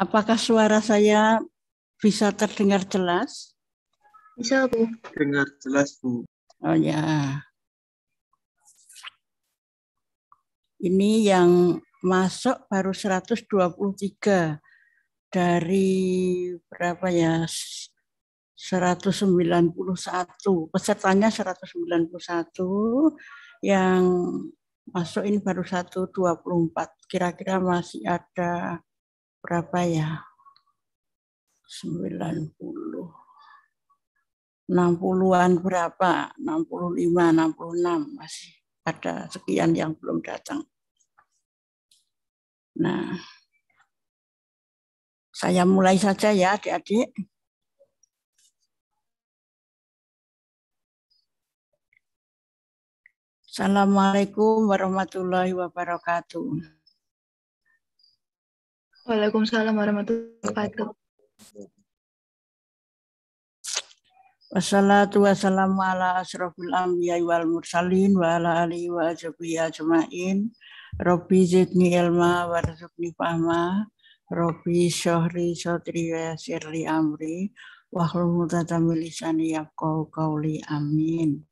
Apakah suara saya bisa terdengar jelas? Bisa, Bu. Dengar jelas, Bu. Oh ya. Ini yang masuk baru 123 dari berapa ya? 191 pesertanya 191 yang masuk ini baru 124 kira-kira masih ada berapa ya? 90 60-an berapa? 65, 66 masih ada sekian yang belum datang. Nah, saya mulai saja ya adik-adik. Assalamualaikum warahmatullahi wabarakatuh. Waalaikumsalam warahmatullahi wabarakatuh. Wassalatu wassalamu ala asrafil anbiya wal mursalin wa ala alihi wa ajbihi ajma'in. Rabbi zidni ilma warzuqni fahma. Rabbi syahri sotri wa sirri amri. Wahlul mutatamin lisani yafqahu qawli amin.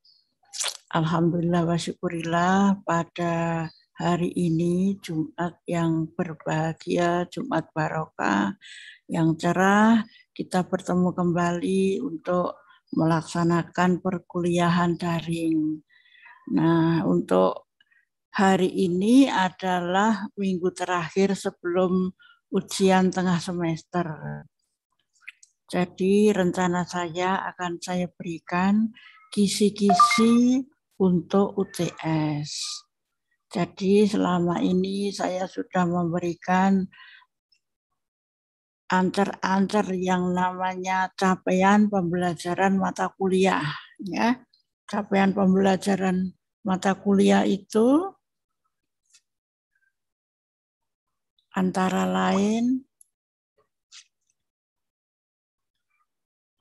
Alhamdulillah wa syukurillah pada hari ini Jumat yang berbahagia, Jumat barokah yang cerah. Kita bertemu kembali untuk melaksanakan perkuliahan daring. Nah, untuk hari ini adalah minggu terakhir sebelum ujian tengah semester. Jadi rencana saya akan saya berikan kisi-kisi untuk UTS. Jadi selama ini saya sudah memberikan ancer-ancer yang namanya capaian pembelajaran mata kuliah ya. Capaian pembelajaran mata kuliah itu antara lain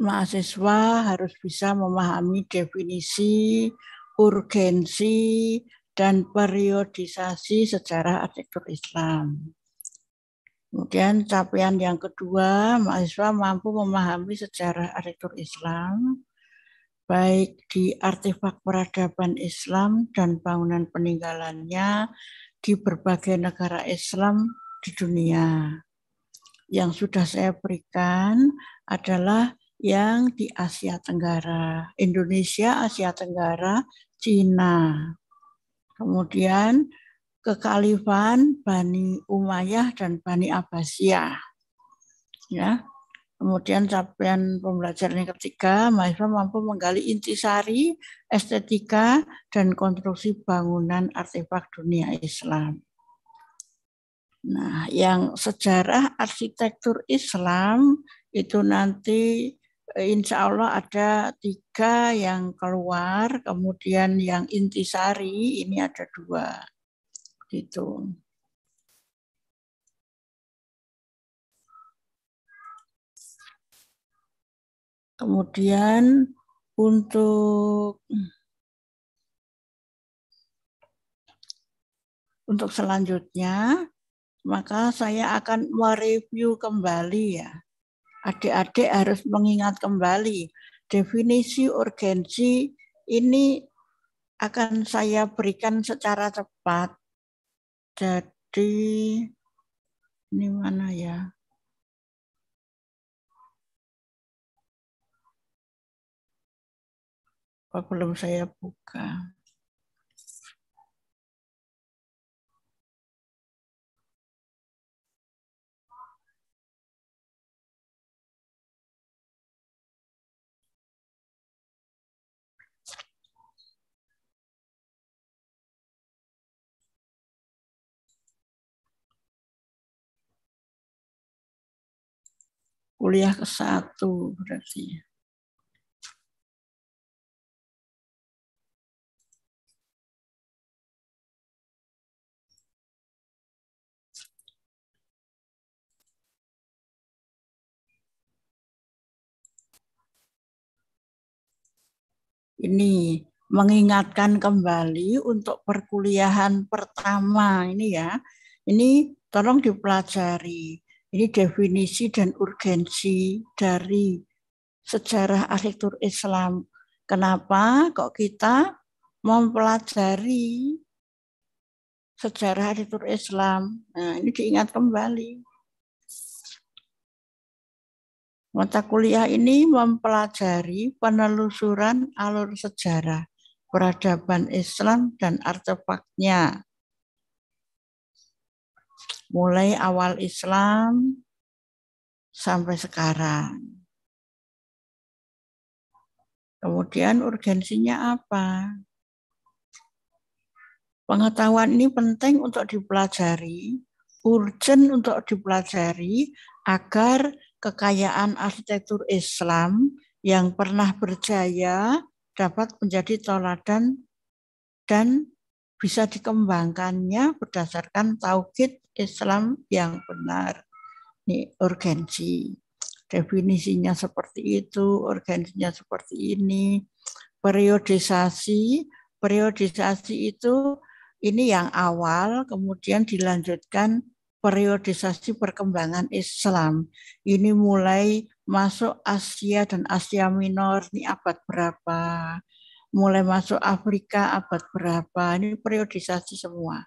mahasiswa harus bisa memahami definisi urgensi dan periodisasi sejarah arsitektur Islam. Kemudian capaian yang kedua, mahasiswa mampu memahami sejarah arsitektur Islam, baik di artefak peradaban Islam dan bangunan peninggalannya di berbagai negara Islam di dunia. Yang sudah saya berikan adalah yang di Asia Tenggara, Indonesia, Asia Tenggara, Cina. Kemudian kekalifan Bani Umayyah dan Bani Abbasiyah. Ya. Kemudian capaian pembelajaran yang ketiga, mahasiswa mampu menggali intisari, estetika, dan konstruksi bangunan artefak dunia Islam. Nah, yang sejarah arsitektur Islam itu nanti insya Allah ada tiga yang keluar, kemudian yang intisari ini ada dua, gitu. Kemudian untuk untuk selanjutnya maka saya akan mereview kembali ya adik-adik harus mengingat kembali definisi urgensi ini akan saya berikan secara cepat. Jadi ini mana ya? Apa belum saya buka? kuliah ke satu berarti. Ini mengingatkan kembali untuk perkuliahan pertama ini ya. Ini tolong dipelajari ini definisi dan urgensi dari sejarah arsitektur Islam. Kenapa kok kita mempelajari sejarah arsitektur Islam? Nah, ini diingat kembali. Mata kuliah ini mempelajari penelusuran alur sejarah peradaban Islam dan artefaknya mulai awal Islam sampai sekarang. Kemudian urgensinya apa? Pengetahuan ini penting untuk dipelajari, urgent untuk dipelajari agar kekayaan arsitektur Islam yang pernah berjaya dapat menjadi toladan dan bisa dikembangkannya berdasarkan tauhid Islam yang benar. Ini urgensi. Definisinya seperti itu, urgensinya seperti ini. Periodisasi, periodisasi itu ini yang awal, kemudian dilanjutkan periodisasi perkembangan Islam. Ini mulai masuk Asia dan Asia Minor, ini abad berapa? Mulai masuk Afrika abad berapa? Ini periodisasi semua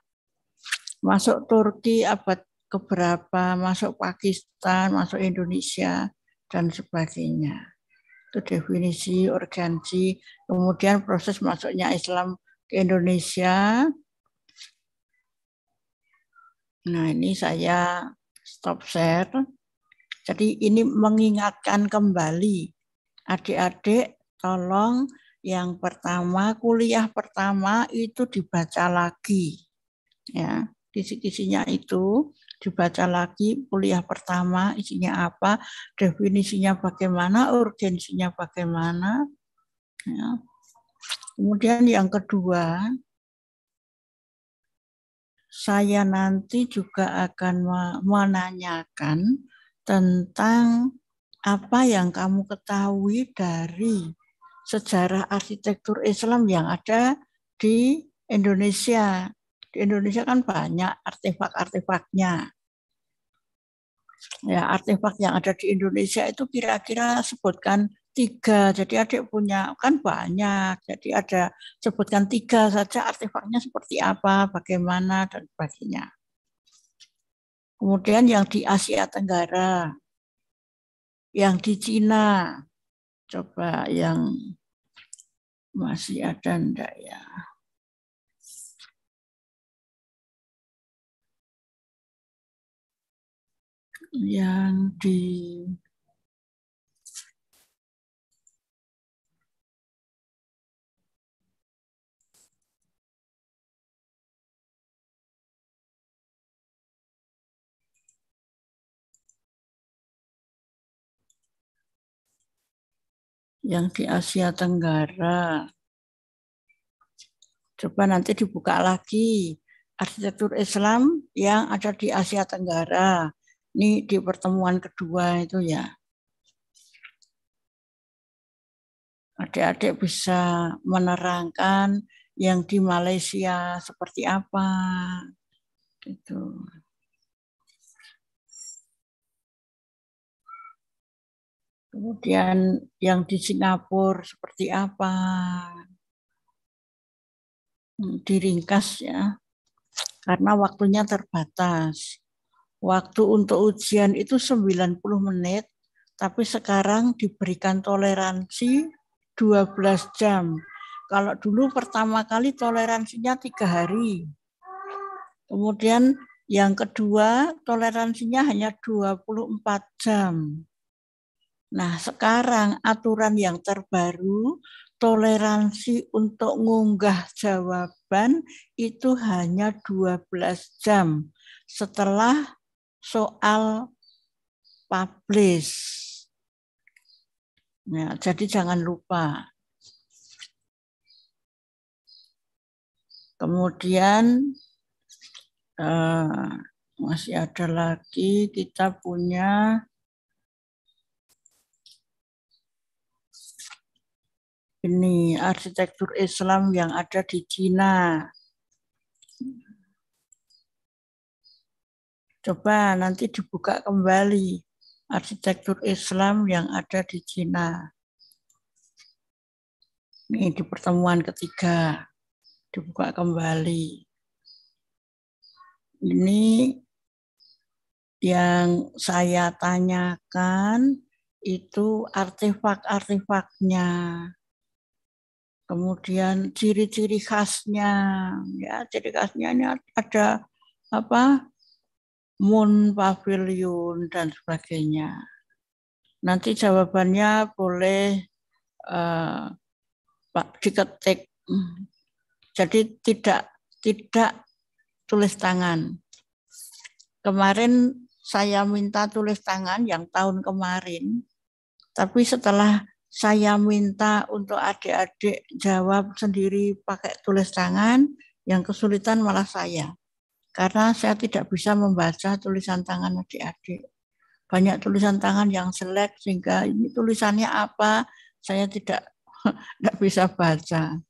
masuk Turki abad keberapa, masuk Pakistan, masuk Indonesia, dan sebagainya. Itu definisi organisasi. Kemudian proses masuknya Islam ke Indonesia. Nah ini saya stop share. Jadi ini mengingatkan kembali adik-adik tolong yang pertama kuliah pertama itu dibaca lagi ya kisi-kisinya itu dibaca lagi kuliah pertama isinya apa, definisinya bagaimana, urgensinya bagaimana. Ya. Kemudian yang kedua, saya nanti juga akan menanyakan tentang apa yang kamu ketahui dari sejarah arsitektur Islam yang ada di Indonesia di Indonesia kan banyak artefak-artefaknya. Ya, artefak yang ada di Indonesia itu kira-kira sebutkan tiga. Jadi adik punya kan banyak. Jadi ada sebutkan tiga saja artefaknya seperti apa, bagaimana dan sebagainya. Kemudian yang di Asia Tenggara, yang di Cina, coba yang masih ada enggak ya? yang di yang di Asia Tenggara. Coba nanti dibuka lagi arsitektur Islam yang ada di Asia Tenggara. Ini di pertemuan kedua itu ya. Adik-adik bisa menerangkan yang di Malaysia seperti apa gitu. Kemudian yang di Singapura seperti apa? Hmm, diringkas ya, karena waktunya terbatas. Waktu untuk ujian itu 90 menit, tapi sekarang diberikan toleransi 12 jam. Kalau dulu pertama kali toleransinya tiga hari. Kemudian yang kedua toleransinya hanya 24 jam. Nah sekarang aturan yang terbaru toleransi untuk ngunggah jawaban itu hanya 12 jam setelah soal publish. Ya, jadi jangan lupa. Kemudian eh, masih ada lagi kita punya ini arsitektur Islam yang ada di Cina. Coba nanti dibuka kembali arsitektur Islam yang ada di Cina. Ini di pertemuan ketiga, dibuka kembali. Ini yang saya tanyakan itu artefak-artefaknya kemudian ciri-ciri khasnya ya ciri khasnya ini ada apa Moon Pavilion dan sebagainya. Nanti jawabannya boleh eh, Pak diketik. Jadi tidak tidak tulis tangan. Kemarin saya minta tulis tangan yang tahun kemarin, tapi setelah saya minta untuk adik-adik jawab sendiri pakai tulis tangan, yang kesulitan malah saya. Karena saya tidak bisa membaca tulisan tangan adik-adik. Banyak tulisan tangan yang selek sehingga ini tulisannya apa saya tidak tidak bisa baca.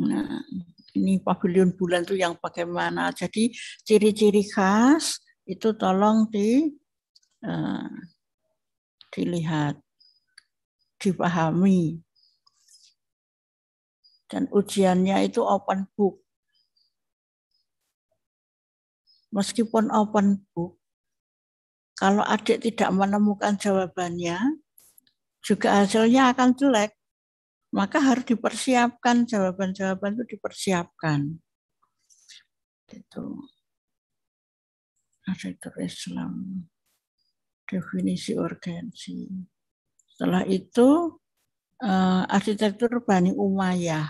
Nah, ini pavilion bulan tuh yang bagaimana. Jadi ciri-ciri khas itu tolong di uh, dilihat, dipahami dan ujiannya itu open book. Meskipun open book, kalau adik tidak menemukan jawabannya, juga hasilnya akan jelek. Maka harus dipersiapkan jawaban-jawaban itu dipersiapkan. Itu arsitektur Islam definisi urgensi. Setelah itu uh, arsitektur Bani Umayyah.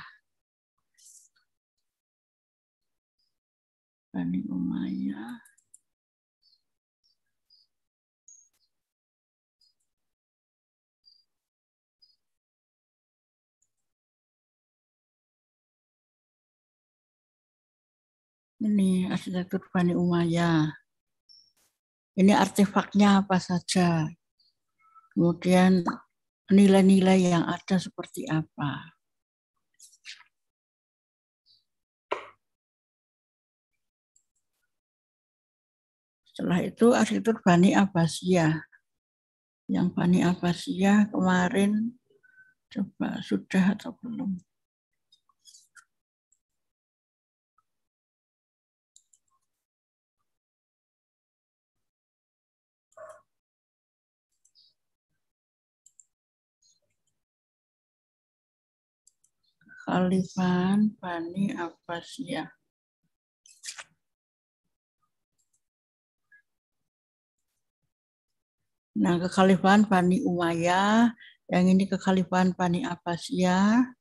Bani Umayyah. Ini arsitektur Bani Umayyah. Ini artefaknya apa saja. Kemudian nilai-nilai yang ada seperti apa. Setelah itu arsitektur Bani Abbasiyah. Yang Bani Abbasiyah kemarin coba sudah atau belum? Khalifan Bani Abbasiyah. Nah, kekhalifahan Bani Umayyah, yang ini kekhalifahan Bani Abbasiyah,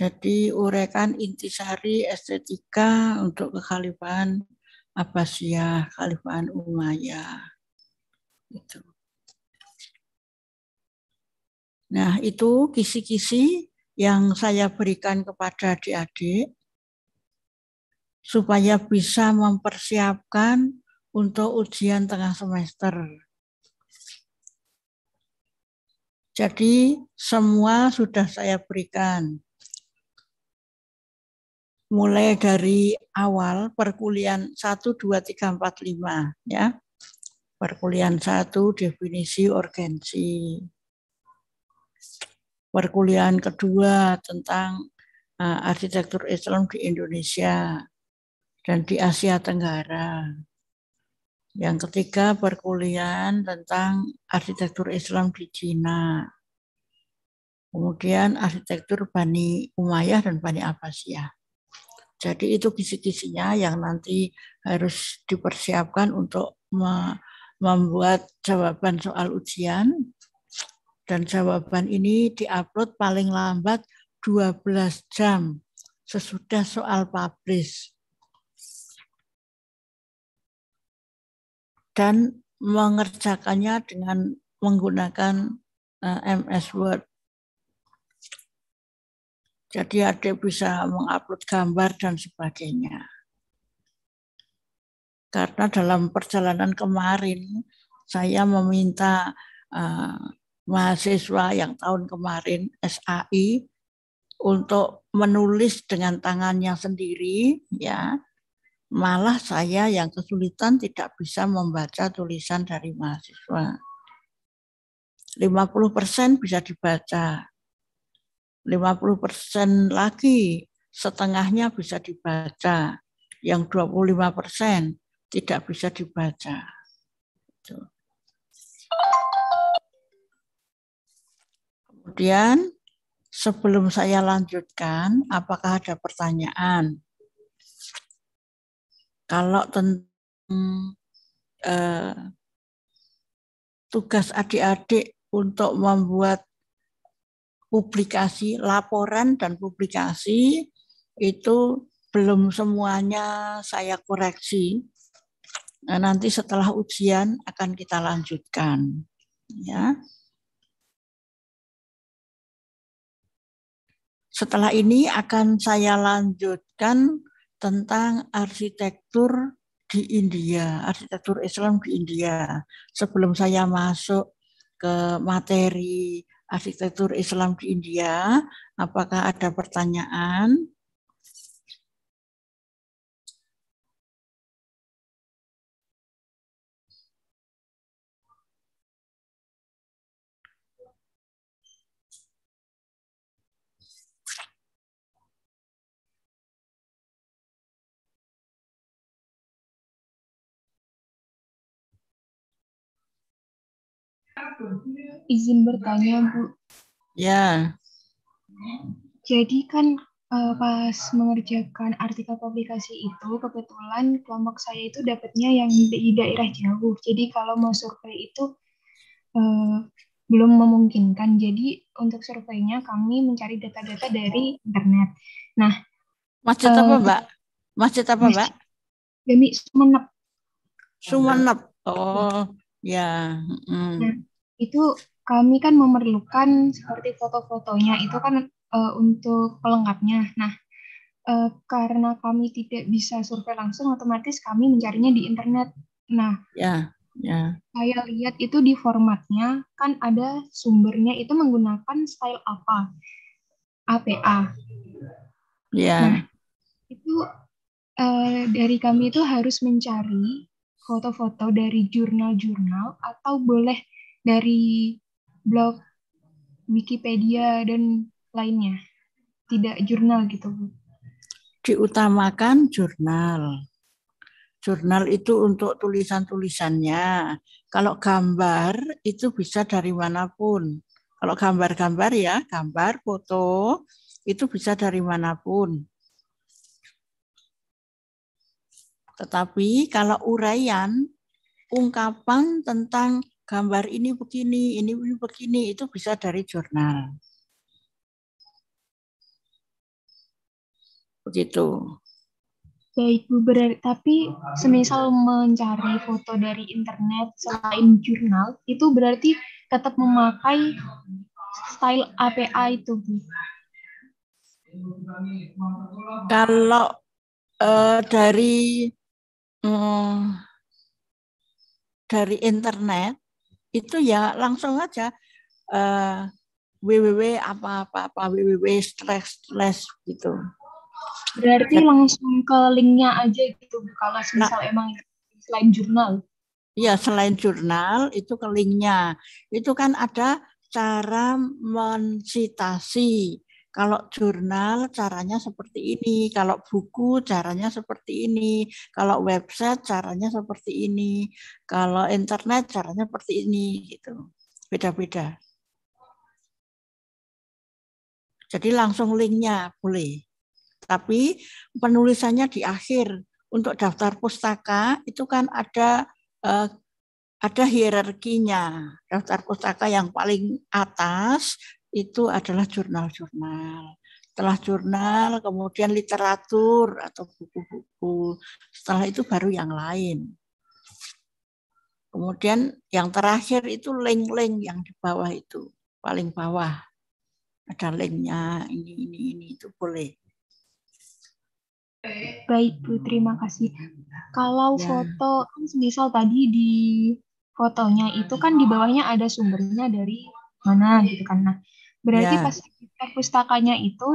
Jadi uraikan intisari estetika untuk kekhalifahan Abbasiyah, kekhalifahan Umayyah. Itu. Nah, itu kisi-kisi yang saya berikan kepada adik-adik supaya bisa mempersiapkan untuk ujian tengah semester. Jadi semua sudah saya berikan mulai dari awal perkuliahan 1, 2, 3, 4, 5 ya. Perkuliahan 1 definisi urgensi. Perkuliahan kedua tentang uh, arsitektur Islam di Indonesia dan di Asia Tenggara. Yang ketiga perkuliahan tentang arsitektur Islam di Cina. Kemudian arsitektur Bani Umayyah dan Bani Abbasiyah. Jadi itu kisi-kisinya yang nanti harus dipersiapkan untuk membuat jawaban soal ujian. Dan jawaban ini diupload paling lambat 12 jam sesudah soal publish. Dan mengerjakannya dengan menggunakan eh, MS Word. Jadi adik bisa mengupload gambar dan sebagainya. Karena dalam perjalanan kemarin saya meminta uh, mahasiswa yang tahun kemarin SAI untuk menulis dengan tangannya sendiri ya. Malah saya yang kesulitan tidak bisa membaca tulisan dari mahasiswa. 50% bisa dibaca, 50% lagi setengahnya bisa dibaca, yang 25% tidak bisa dibaca. Kemudian sebelum saya lanjutkan, apakah ada pertanyaan? Kalau tentang eh, tugas adik-adik untuk membuat publikasi laporan dan publikasi itu belum semuanya saya koreksi. Nah, nanti setelah ujian akan kita lanjutkan. Ya. Setelah ini akan saya lanjutkan tentang arsitektur di India, arsitektur Islam di India. Sebelum saya masuk ke materi arsitektur Islam di India. Apakah ada pertanyaan? Izin bertanya, Bu. Ya. Jadi kan uh, pas mengerjakan artikel publikasi itu, kebetulan kelompok saya itu dapatnya yang di daerah jauh. Jadi kalau mau survei itu uh, belum memungkinkan. Jadi untuk surveinya kami mencari data-data dari internet. Nah, maksud uh, eh, apa, Mbak? maksud apa, Mbak? Demi Sumenep. Sumenep. Oh, ya. Mm. Nah, itu kami kan memerlukan seperti foto-fotonya itu kan uh, untuk pelengkapnya. Nah, uh, karena kami tidak bisa survei langsung, otomatis kami mencarinya di internet. Nah, ya, ya. saya lihat itu di formatnya kan ada sumbernya itu menggunakan style apa, APA. Ya. Nah, itu uh, dari kami itu harus mencari foto-foto dari jurnal-jurnal atau boleh dari blog Wikipedia dan lainnya. Tidak jurnal gitu, Bu. Diutamakan jurnal. Jurnal itu untuk tulisan-tulisannya. Kalau gambar itu bisa dari manapun. Kalau gambar-gambar ya, gambar, foto, itu bisa dari manapun. Tetapi kalau uraian, ungkapan tentang gambar ini begini, ini, begini, itu bisa dari jurnal. Begitu. Ya itu berarti tapi semisal mencari foto dari internet selain jurnal, itu berarti tetap memakai style APA itu Bu? Kalau uh, dari um, dari internet itu ya langsung aja uh, eh, www apa apa apa www stress stress gitu. Berarti Dan, langsung ke linknya aja gitu kalau nah. misal nah, emang selain jurnal. ya selain jurnal itu ke linknya. Itu kan ada cara mensitasi kalau jurnal caranya seperti ini, kalau buku caranya seperti ini, kalau website caranya seperti ini, kalau internet caranya seperti ini gitu. Beda-beda. Jadi langsung linknya boleh. Tapi penulisannya di akhir. Untuk daftar pustaka itu kan ada eh, ada hierarkinya. Daftar pustaka yang paling atas itu adalah jurnal-jurnal. Setelah jurnal, kemudian literatur atau buku-buku. Setelah itu baru yang lain. Kemudian yang terakhir itu link-link yang di bawah itu, paling bawah. Ada linknya, ini, ini, ini, itu boleh. Baik Bu, terima kasih. Kalau ya. foto, kan misal tadi di fotonya itu kan di bawahnya ada sumbernya dari mana gitu kan. Nah, Berarti yeah. pas perpustakanya itu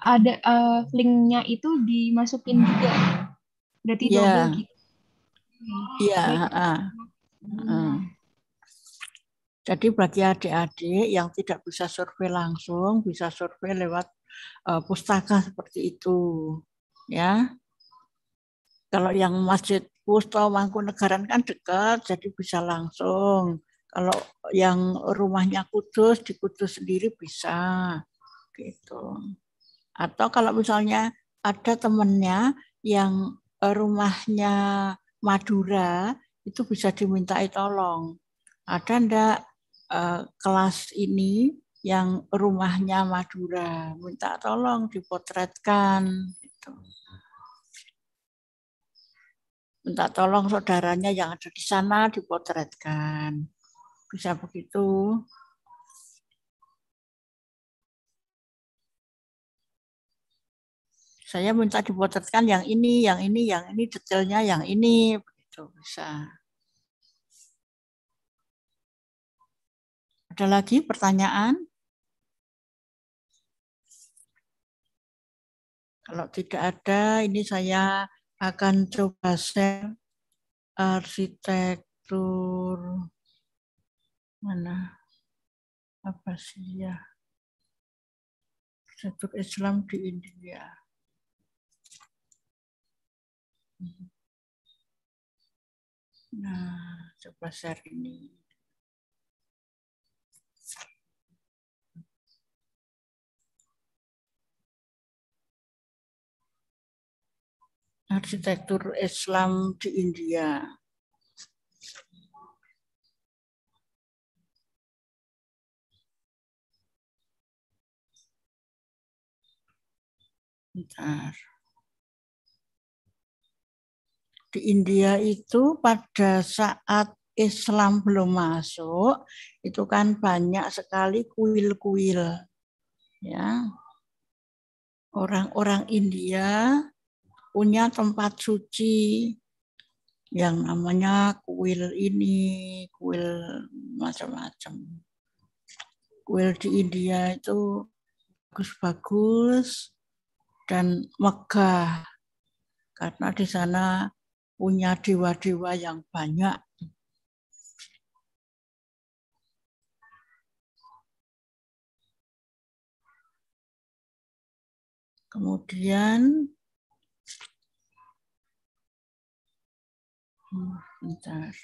ada uh, linknya itu dimasukin juga. Berarti yeah. double gitu. Iya. Yeah. Uh, Jadi bagi adik-adik yang tidak bisa survei langsung, bisa survei lewat uh, pustaka seperti itu, ya. Kalau yang masjid Pusto Mangkunegaran kan dekat, jadi bisa langsung. Kalau yang rumahnya kudus di kudus sendiri bisa gitu. Atau kalau misalnya ada temennya yang e, rumahnya Madura itu bisa dimintai tolong. Ada ndak eh, kelas ini yang rumahnya Madura minta tolong dipotretkan gitu. Minta tolong saudaranya yang ada di sana dipotretkan bisa begitu. Saya minta dipotretkan yang ini, yang ini, yang ini, detailnya yang ini, begitu bisa. Ada lagi pertanyaan? Kalau tidak ada, ini saya akan coba share arsitektur mana apa sih ya satu Islam di India. Nah, coba share ini. Arsitektur Islam di India. Bentar. Di India itu pada saat Islam belum masuk, itu kan banyak sekali kuil-kuil. Ya. Orang-orang India punya tempat suci yang namanya kuil ini, kuil macam-macam. Kuil di India itu bagus-bagus, dan megah Karena di sana punya dewa-dewa yang banyak. Kemudian hmm, bentar.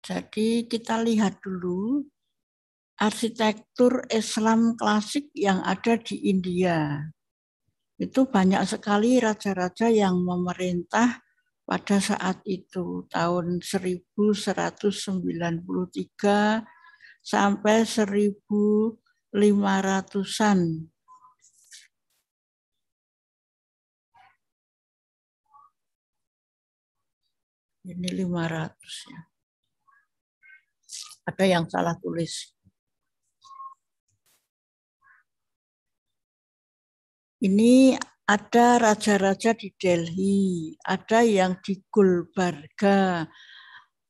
Jadi kita lihat dulu arsitektur Islam klasik yang ada di India. Itu banyak sekali raja-raja yang memerintah pada saat itu tahun 1193 sampai 1500-an. Ini 500 ya. Ada yang salah tulis. Ini ada raja-raja di Delhi, ada yang di Gulbarga.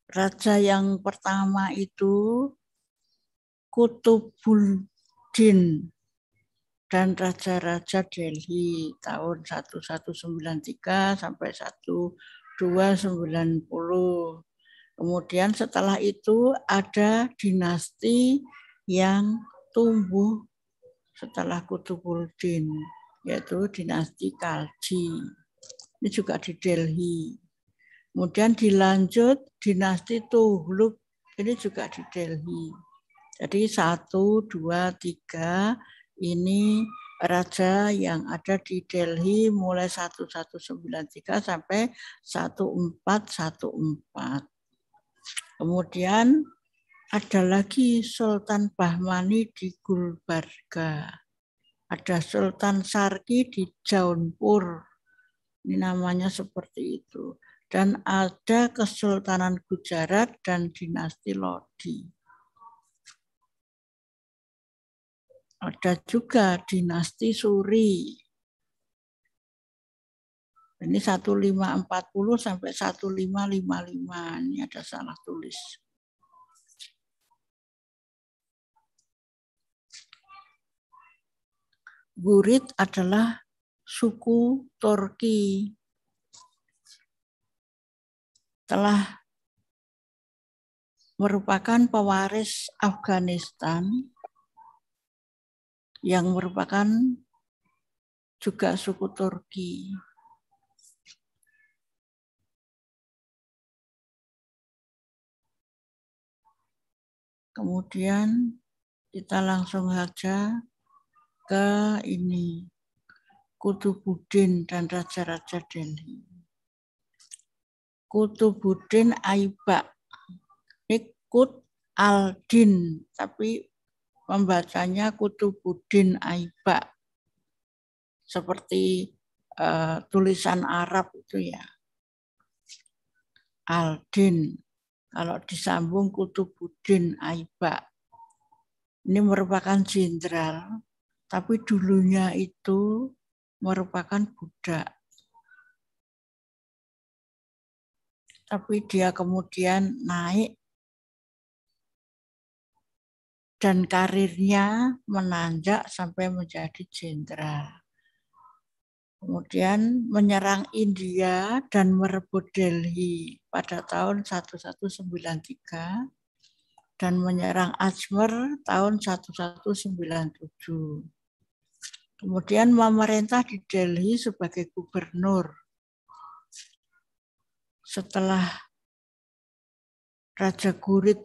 Raja yang pertama itu Kutubuddin dan raja-raja Delhi tahun 1193 sampai 1290. Kemudian setelah itu ada dinasti yang tumbuh setelah Kutubuddin yaitu dinasti Kalji. Ini juga di Delhi. Kemudian dilanjut dinasti Tuhluk, ini juga di Delhi. Jadi satu, dua, tiga, ini raja yang ada di Delhi mulai 1193 sampai 1414. Kemudian ada lagi Sultan Bahmani di Gulbarga. Ada Sultan Sarki di Jaunpur. Ini namanya seperti itu. Dan ada Kesultanan Gujarat dan dinasti Lodi. Ada juga dinasti Suri. Ini 1540 sampai 1555. Ini ada salah tulis. Gurit adalah suku Turki. Telah merupakan pewaris Afghanistan yang merupakan juga suku Turki. Kemudian kita langsung saja ke ini Kutubudin dan Raja-Raja Delhi. Kutubudin Aibak. Ini Kut Aldin, tapi membacanya Kutubudin Aibak. Seperti uh, tulisan Arab itu ya. Aldin. Kalau disambung Kutubudin Aibak. Ini merupakan jenderal tapi dulunya itu merupakan budak. Tapi dia kemudian naik dan karirnya menanjak sampai menjadi jenderal. Kemudian menyerang India dan merebut Delhi pada tahun 1193 dan menyerang Ajmer tahun 1197 Kemudian memerintah di Delhi sebagai gubernur. Setelah Raja Gurit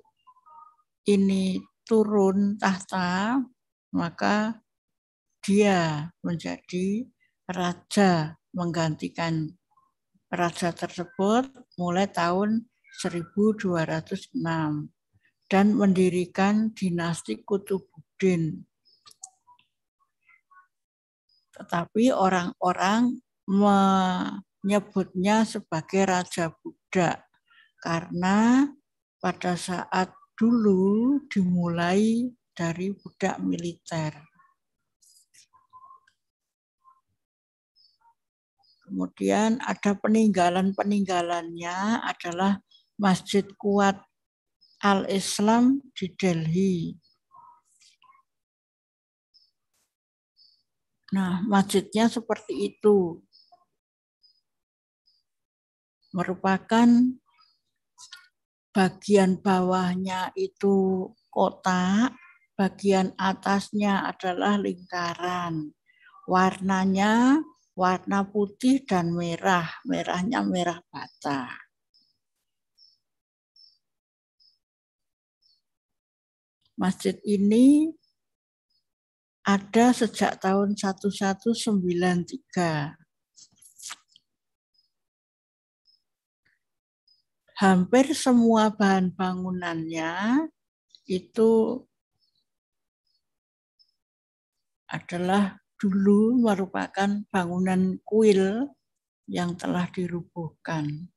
ini turun tahta, maka dia menjadi raja menggantikan raja tersebut mulai tahun 1206 dan mendirikan dinasti Kutubuddin tetapi orang-orang menyebutnya sebagai Raja Buddha karena pada saat dulu dimulai dari budak militer. Kemudian ada peninggalan-peninggalannya adalah Masjid Kuat Al-Islam di Delhi Nah, masjidnya seperti itu. Merupakan bagian bawahnya itu kotak, bagian atasnya adalah lingkaran. Warnanya warna putih dan merah, merahnya merah bata. Masjid ini ada sejak tahun 1193. Hampir semua bahan bangunannya itu adalah dulu merupakan bangunan kuil yang telah dirubuhkan.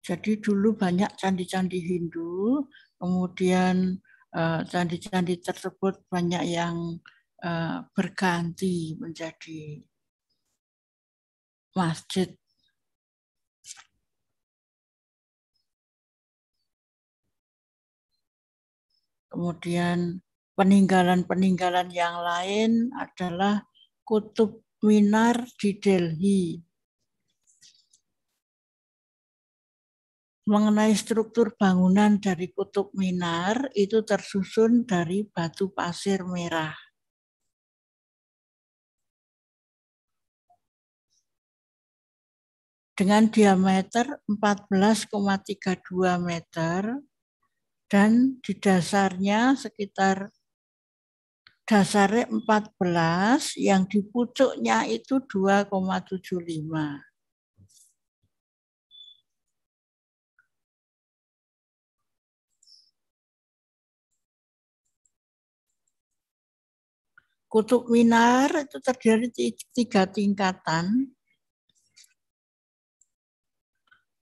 Jadi dulu banyak candi-candi Hindu, kemudian eh, candi-candi uh, tersebut banyak yang uh, berganti menjadi masjid. Kemudian peninggalan-peninggalan yang lain adalah kutub minar di Delhi mengenai struktur bangunan dari Kutub Minar itu tersusun dari batu pasir merah. Dengan diameter 14,32 meter dan di dasarnya sekitar dasarnya 14 yang di pucuknya itu 2,75 Kutub Minar itu terdiri tiga tingkatan,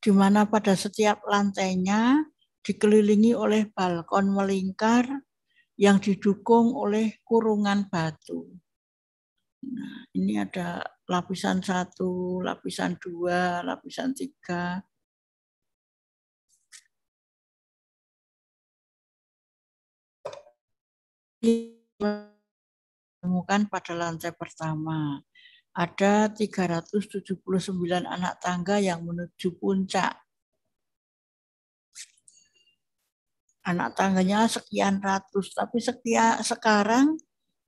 di mana pada setiap lantainya dikelilingi oleh balkon melingkar yang didukung oleh kurungan batu. Nah, ini ada lapisan satu, lapisan dua, lapisan tiga, Yeah ditemukan pada lantai pertama. Ada 379 anak tangga yang menuju puncak. Anak tangganya sekian ratus, tapi setia, sekarang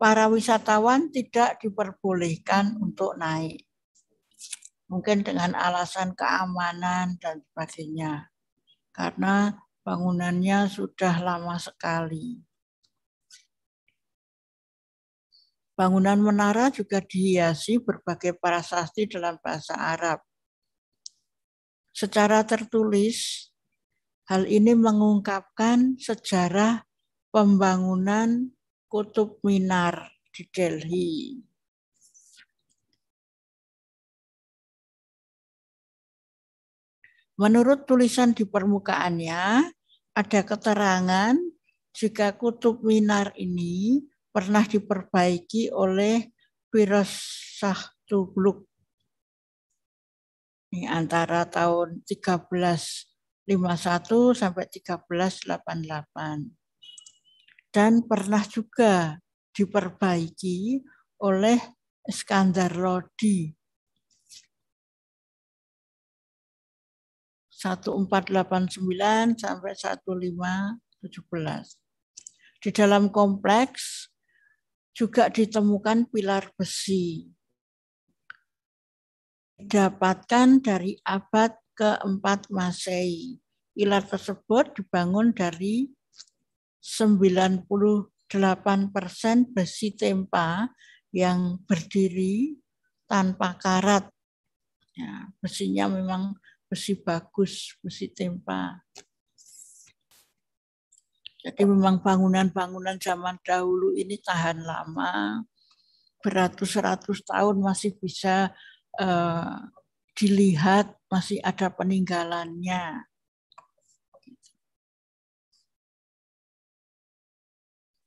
para wisatawan tidak diperbolehkan untuk naik. Mungkin dengan alasan keamanan dan sebagainya. Karena bangunannya sudah lama sekali. Bangunan menara juga dihiasi berbagai prasasti dalam bahasa Arab. Secara tertulis, hal ini mengungkapkan sejarah pembangunan Kutub Minar di Delhi. Menurut tulisan di permukaannya, ada keterangan jika Kutub Minar ini pernah diperbaiki oleh virus Sahtugluk. Ini antara tahun 1351 sampai 1388. Dan pernah juga diperbaiki oleh Skandar Lodi 1489 sampai 1517. Di dalam kompleks juga ditemukan pilar besi. Dapatkan dari abad keempat Masehi. Pilar tersebut dibangun dari 98 persen besi tempa yang berdiri tanpa karat. Ya, besinya memang besi bagus, besi tempa. Jadi memang bangunan-bangunan zaman dahulu ini tahan lama, beratus-ratus tahun masih bisa uh, dilihat, masih ada peninggalannya.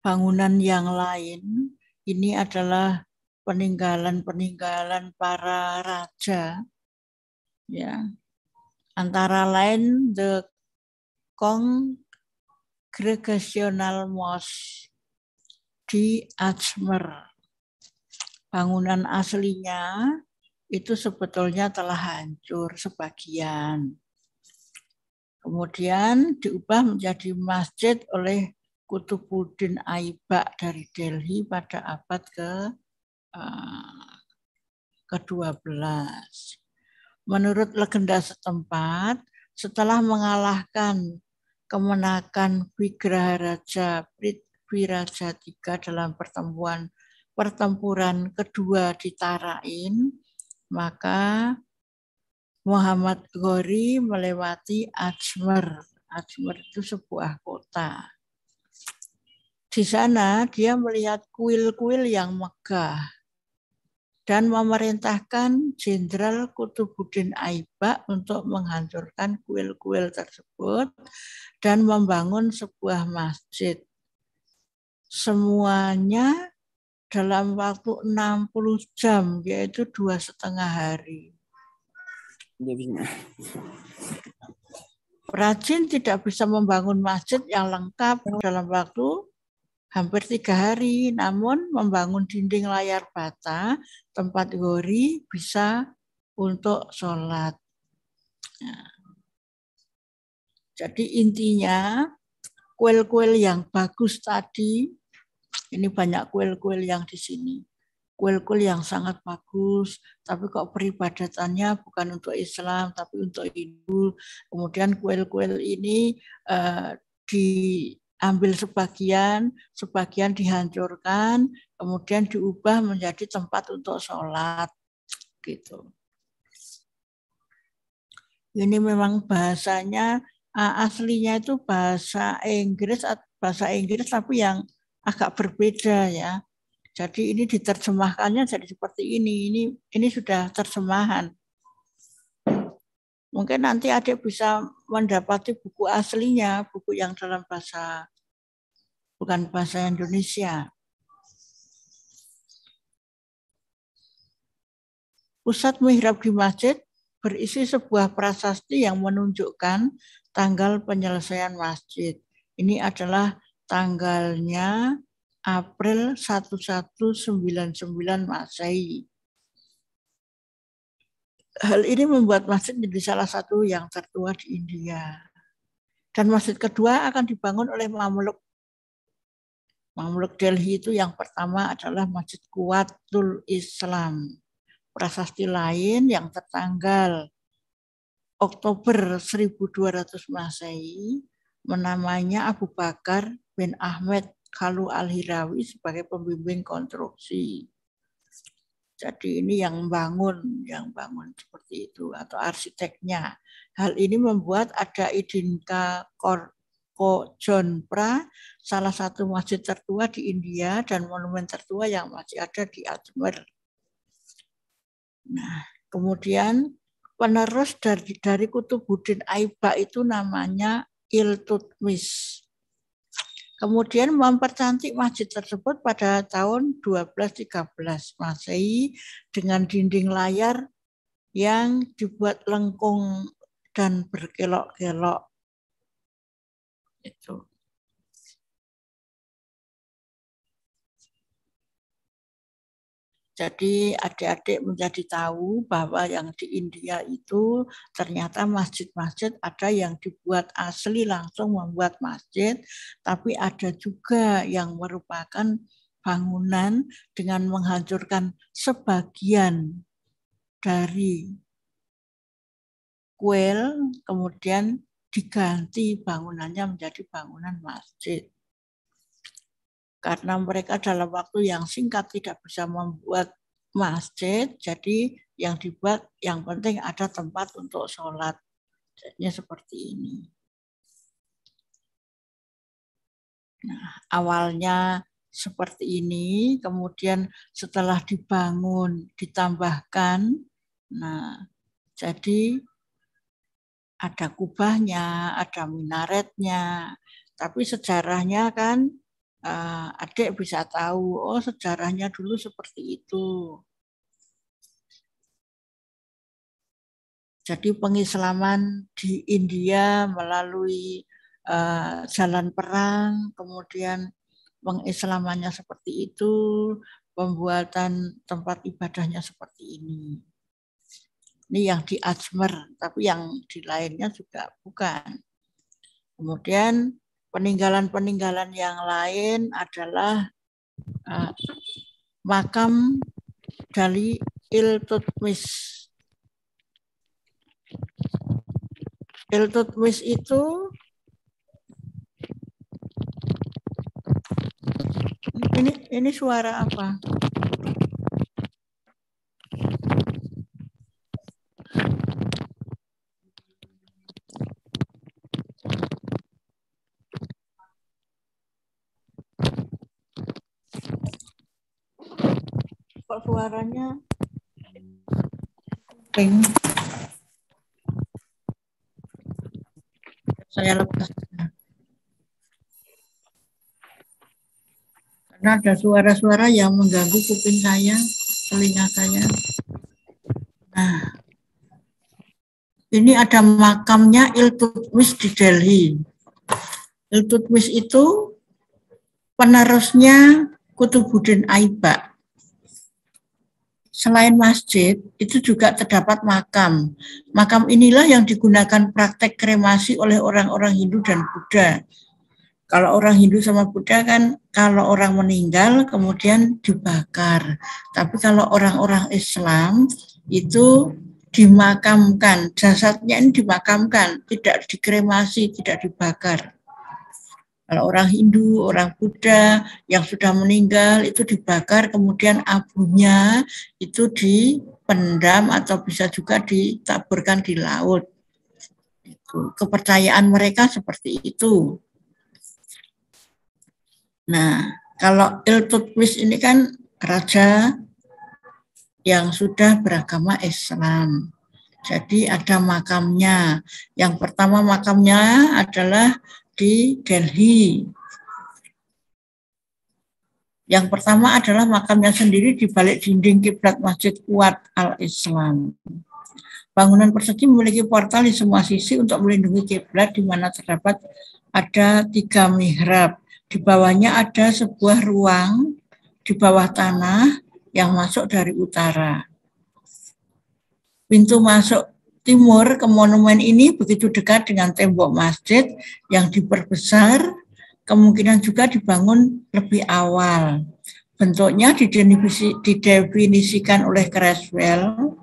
Bangunan yang lain ini adalah peninggalan-peninggalan para raja, ya antara lain The Kong Gregasional Mosque di Ajmer. Bangunan aslinya itu sebetulnya telah hancur sebagian. Kemudian diubah menjadi masjid oleh Kutubuddin Aibak dari Delhi pada abad ke eh, ke-12. Menurut legenda setempat, setelah mengalahkan kemenakan Wigraharaja Raja Wiraja dalam pertempuran pertempuran kedua di Tarain, maka Muhammad Ghori melewati Ajmer. Ajmer itu sebuah kota. Di sana dia melihat kuil-kuil yang megah dan memerintahkan Jenderal Kutubuddin Aibak untuk menghancurkan kuil-kuil tersebut dan membangun sebuah masjid. Semuanya dalam waktu 60 jam, yaitu dua setengah hari. Perajin tidak bisa membangun masjid yang lengkap dalam waktu hampir tiga hari. Namun membangun dinding layar bata tempat gori bisa untuk sholat. Nah. Jadi intinya kuil-kuil yang bagus tadi, ini banyak kuil-kuil yang di sini. Kuil-kuil yang sangat bagus, tapi kok peribadatannya bukan untuk Islam, tapi untuk Hindu. Kemudian kuil-kuil ini uh, di ambil sebagian, sebagian dihancurkan, kemudian diubah menjadi tempat untuk sholat. Gitu. Ini memang bahasanya aslinya itu bahasa Inggris bahasa Inggris tapi yang agak berbeda ya. Jadi ini diterjemahkannya jadi seperti ini. Ini ini sudah terjemahan. Mungkin nanti adik bisa mendapati buku aslinya, buku yang dalam bahasa bukan bahasa Indonesia. Pusat mihrab di masjid berisi sebuah prasasti yang menunjukkan tanggal penyelesaian masjid. Ini adalah tanggalnya April 1199 Masehi. Hal ini membuat masjid menjadi salah satu yang tertua di India. Dan masjid kedua akan dibangun oleh Mamluk. Mamluk Delhi itu yang pertama adalah Masjid Kuatul Islam. Prasasti lain yang tertanggal Oktober 1200 Masehi menamanya Abu Bakar bin Ahmed Kalu Al-Hirawi sebagai pembimbing konstruksi. Jadi ini yang bangun, yang bangun seperti itu atau arsiteknya. Hal ini membuat ada Idinka John Pra, salah satu masjid tertua di India dan monumen tertua yang masih ada di Ajmer. Nah, kemudian penerus dari dari Kutubudin Aiba itu namanya Iltutmis. Kemudian mempercantik masjid tersebut pada tahun 1213 Masehi dengan dinding layar yang dibuat lengkung dan berkelok-kelok. Jadi adik-adik menjadi tahu bahwa yang di India itu ternyata masjid-masjid ada yang dibuat asli langsung membuat masjid, tapi ada juga yang merupakan bangunan dengan menghancurkan sebagian dari kuil, kemudian diganti bangunannya menjadi bangunan masjid karena mereka dalam waktu yang singkat tidak bisa membuat masjid, jadi yang dibuat yang penting ada tempat untuk sholat. Jadinya seperti ini. Nah, awalnya seperti ini, kemudian setelah dibangun ditambahkan, nah jadi ada kubahnya, ada minaretnya, tapi sejarahnya kan uh, adik bisa tahu oh sejarahnya dulu seperti itu. Jadi pengislaman di India melalui uh, jalan perang, kemudian pengislamannya seperti itu, pembuatan tempat ibadahnya seperti ini. Ini yang di Ajmer, tapi yang di lainnya juga bukan. Kemudian peninggalan-peninggalan yang lain adalah uh, makam dari Iltutmis. Iltutmis itu ini ini suara apa? kok suaranya ring. Saya lepas. Karena ada suara-suara yang mengganggu kuping saya, telinga saya. Nah, ini ada makamnya Il Iltutmis di Delhi. Il Iltutmis itu penerusnya Kutubuddin Aibak selain masjid, itu juga terdapat makam. Makam inilah yang digunakan praktek kremasi oleh orang-orang Hindu dan Buddha. Kalau orang Hindu sama Buddha kan, kalau orang meninggal kemudian dibakar. Tapi kalau orang-orang Islam itu dimakamkan, jasadnya ini dimakamkan, tidak dikremasi, tidak dibakar. Kalau orang Hindu, orang Buddha yang sudah meninggal itu dibakar, kemudian abunya itu dipendam atau bisa juga ditaburkan di laut. Kepercayaan mereka seperti itu. Nah, kalau Iltutwis ini kan raja yang sudah beragama Islam. Jadi ada makamnya. Yang pertama makamnya adalah di Delhi. Yang pertama adalah makamnya sendiri di balik dinding kiblat Masjid Kuat Al-Islam. Bangunan persegi memiliki portal di semua sisi untuk melindungi kiblat di mana terdapat ada tiga mihrab. Di bawahnya ada sebuah ruang di bawah tanah yang masuk dari utara. Pintu masuk timur ke monumen ini begitu dekat dengan tembok masjid yang diperbesar, kemungkinan juga dibangun lebih awal. Bentuknya didefinisikan oleh Creswell.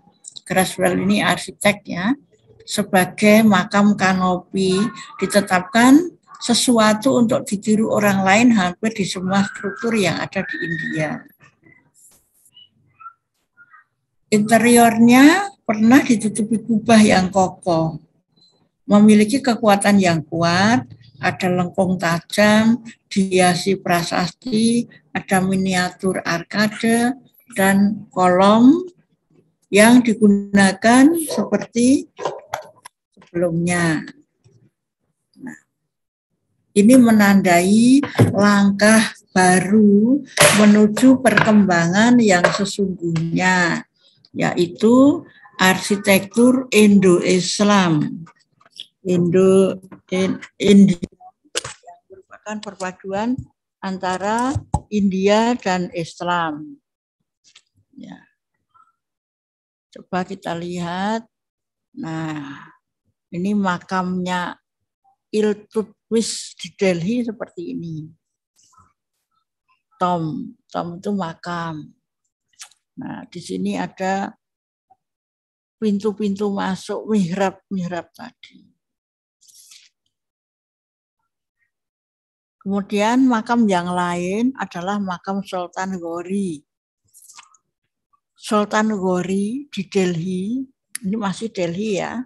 Creswell ini arsiteknya sebagai makam kanopi ditetapkan sesuatu untuk ditiru orang lain hampir di semua struktur yang ada di India. Interiornya pernah ditutupi kubah yang kokoh, memiliki kekuatan yang kuat, ada lengkung tajam, diasi prasasti, ada miniatur arkade, dan kolom yang digunakan seperti sebelumnya. Nah, ini menandai langkah baru menuju perkembangan yang sesungguhnya yaitu arsitektur Indo-Islam. Indo India yang merupakan perpaduan antara India dan Islam. Ya. Coba kita lihat. Nah, ini makamnya Iltutmis di Delhi seperti ini. Tom, Tom itu makam. Nah, di sini ada pintu-pintu masuk mihrab-mihrab tadi. Kemudian makam yang lain adalah makam Sultan Gori. Sultan Gori di Delhi, ini masih Delhi ya.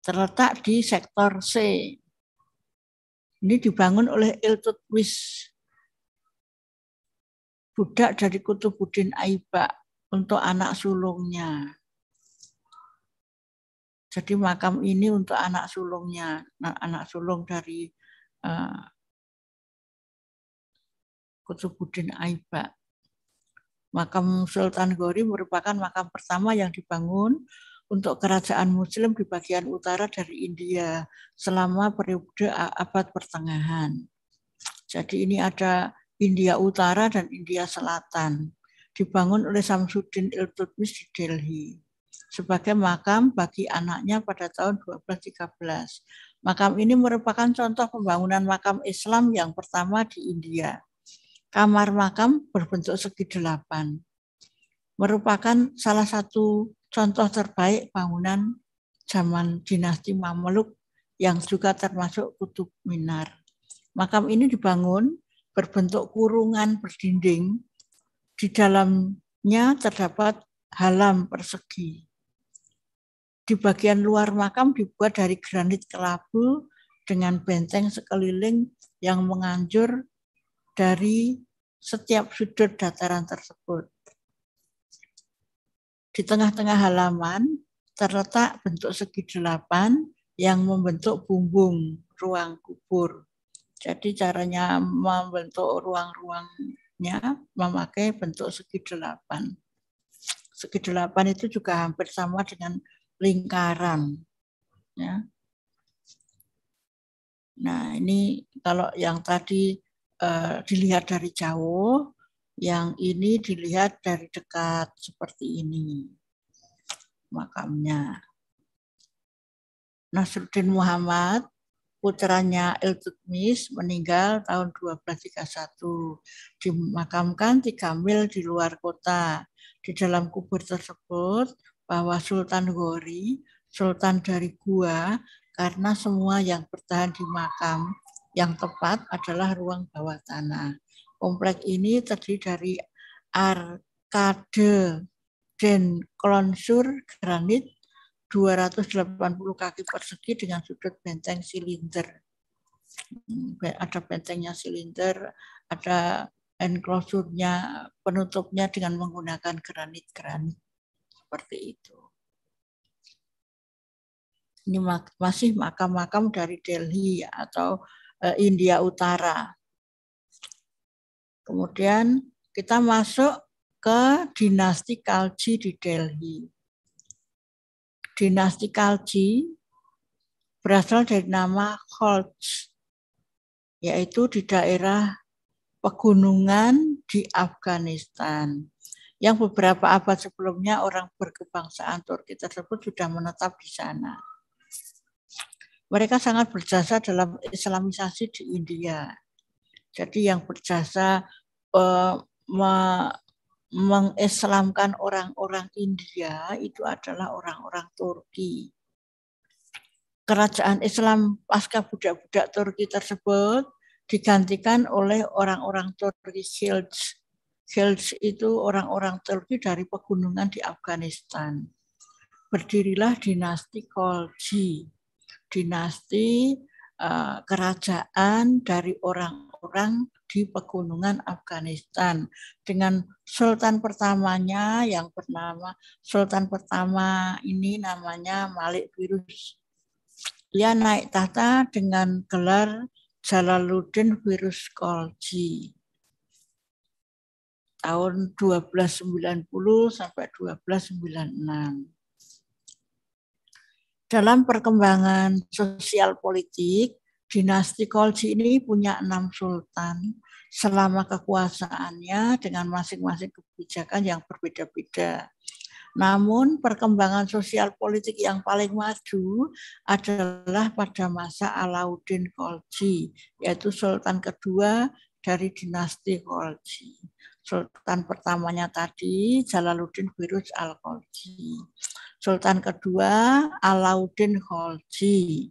Terletak di sektor C, ini dibangun oleh Iltutwis, budak dari Kutubuddin Aiba untuk anak sulungnya. Jadi makam ini untuk anak sulungnya, nah, anak sulung dari uh, eh, Kutubuddin Aiba. Makam Sultan Gori merupakan makam pertama yang dibangun untuk kerajaan Muslim di bagian utara dari India selama periode abad pertengahan. Jadi ini ada India Utara dan India Selatan dibangun oleh Samsudin Iltutmis di Delhi sebagai makam bagi anaknya pada tahun 1213. Makam ini merupakan contoh pembangunan makam Islam yang pertama di India. Kamar makam berbentuk segi delapan. Merupakan salah satu contoh terbaik bangunan zaman dinasti Mameluk yang juga termasuk Kutub Minar. Makam ini dibangun berbentuk kurungan berdinding. Di dalamnya terdapat halam persegi. Di bagian luar makam dibuat dari granit kelabu dengan benteng sekeliling yang menganjur dari setiap sudut dataran tersebut. Di tengah-tengah halaman terletak bentuk segi delapan yang membentuk bumbung ruang kubur. Jadi caranya membentuk ruang-ruangnya memakai bentuk segi delapan. Segi delapan itu juga hampir sama dengan lingkaran. Ya. Nah ini kalau yang tadi eh, dilihat dari jauh yang ini dilihat dari dekat seperti ini makamnya. Nasruddin Muhammad, putranya El meninggal tahun 1231. Dimakamkan di Kamil di luar kota. Di dalam kubur tersebut, bahwa Sultan Gori, Sultan dari gua, karena semua yang bertahan di makam yang tepat adalah ruang bawah tanah. Komplek ini terdiri dari arkade dan klonsur granit 280 kaki persegi dengan sudut benteng silinder. Hmm, ada bentengnya silinder, ada enclosure-nya, penutupnya dengan menggunakan granit-granit seperti itu. Ini masih makam-makam dari Delhi atau eh, India Utara Kemudian kita masuk ke dinasti Kalji di Delhi. Dinasti Kalji berasal dari nama Khalj, yaitu di daerah pegunungan di Afghanistan. Yang beberapa abad sebelumnya orang berkebangsaan Turki tersebut sudah menetap di sana. Mereka sangat berjasa dalam islamisasi di India. Jadi yang berjasa eh, mengislamkan orang-orang India itu adalah orang-orang Turki. Kerajaan Islam pasca budak-budak Turki tersebut digantikan oleh orang-orang Turki Shilts. Shilts itu orang-orang Turki dari pegunungan di Afghanistan. Berdirilah dinasti Kolji, Dinasti eh, kerajaan dari orang orang di pegunungan Afghanistan dengan sultan pertamanya yang bernama sultan pertama ini namanya Malik Virus. Dia naik tahta dengan gelar Jalaluddin Virus Kolji tahun 1290 sampai 1296. Dalam perkembangan sosial politik, dinasti Kolci ini punya enam sultan selama kekuasaannya dengan masing-masing kebijakan yang berbeda-beda. Namun perkembangan sosial politik yang paling maju adalah pada masa Alauddin Kolci, yaitu Sultan kedua dari dinasti Kolci. Sultan pertamanya tadi Jalaluddin Biruj al Kolci. Sultan kedua Alauddin Kolci.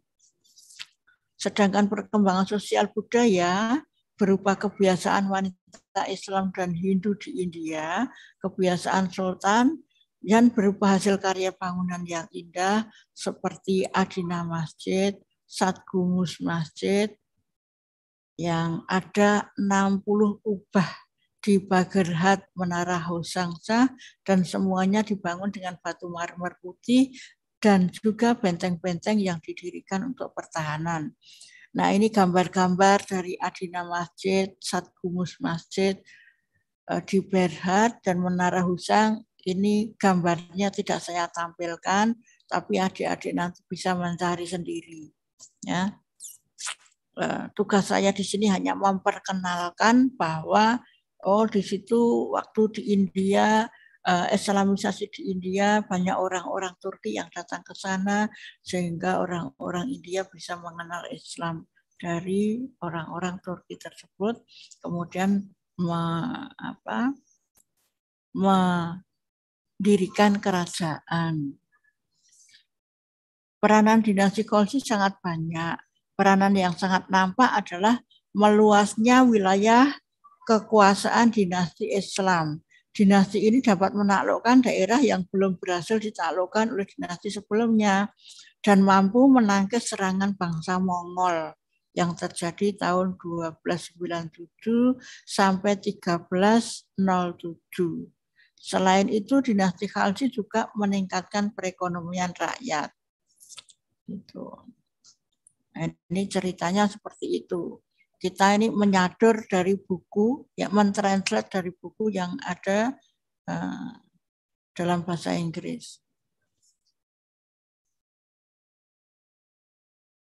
Sedangkan perkembangan sosial budaya berupa kebiasaan wanita Islam dan Hindu di India, kebiasaan sultan, yang berupa hasil karya bangunan yang indah seperti Adina Masjid, Satgumus Masjid, yang ada 60 ubah di Bagerhat Menara Hosangsa dan semuanya dibangun dengan batu marmer putih dan juga benteng-benteng yang didirikan untuk pertahanan. Nah ini gambar-gambar dari Adina Masjid, Satgumus Masjid, eh, di Berhad dan Menara Husang. Ini gambarnya tidak saya tampilkan, tapi adik-adik nanti bisa mencari sendiri. Ya. Eh, tugas saya di sini hanya memperkenalkan bahwa oh di situ waktu di India uh, Islamisasi di India, banyak orang-orang Turki yang datang ke sana sehingga orang-orang India bisa mengenal Islam dari orang-orang Turki tersebut, kemudian me, apa, mendirikan kerajaan. Peranan dinasti Kolsi sangat banyak. Peranan yang sangat nampak adalah meluasnya wilayah kekuasaan dinasti Islam dinasti ini dapat menaklukkan daerah yang belum berhasil ditaklukkan oleh dinasti sebelumnya dan mampu menangkis serangan bangsa Mongol yang terjadi tahun 1297 sampai 1307. Selain itu, dinasti Khalsi juga meningkatkan perekonomian rakyat. Gitu. Nah, ini ceritanya seperti itu kita ini menyadur dari buku, ya mentranslate dari buku yang ada uh, dalam bahasa Inggris.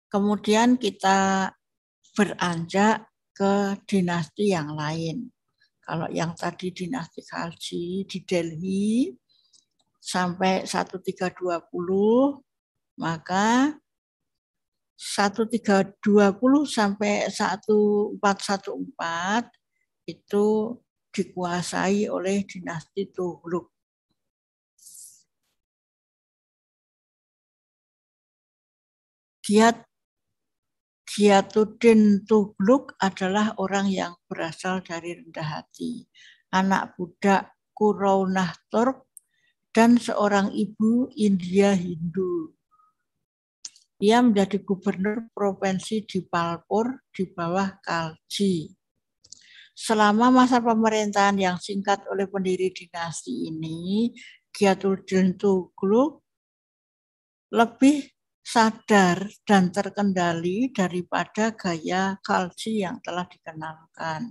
Kemudian kita beranjak ke dinasti yang lain. Kalau yang tadi dinasti Khalji di Delhi sampai 1320, maka 1320 sampai 1414 itu dikuasai oleh dinasti Tuhluk. Giat Giatuddin Tugluk adalah orang yang berasal dari rendah hati, anak budak Kuraunah Turk, dan seorang ibu India Hindu. Ia menjadi gubernur provinsi di Palpur di bawah Kalji. Selama masa pemerintahan yang singkat oleh pendiri dinasti ini, Giatuddin Tuglu lebih sadar dan terkendali daripada gaya Kalji yang telah dikenalkan.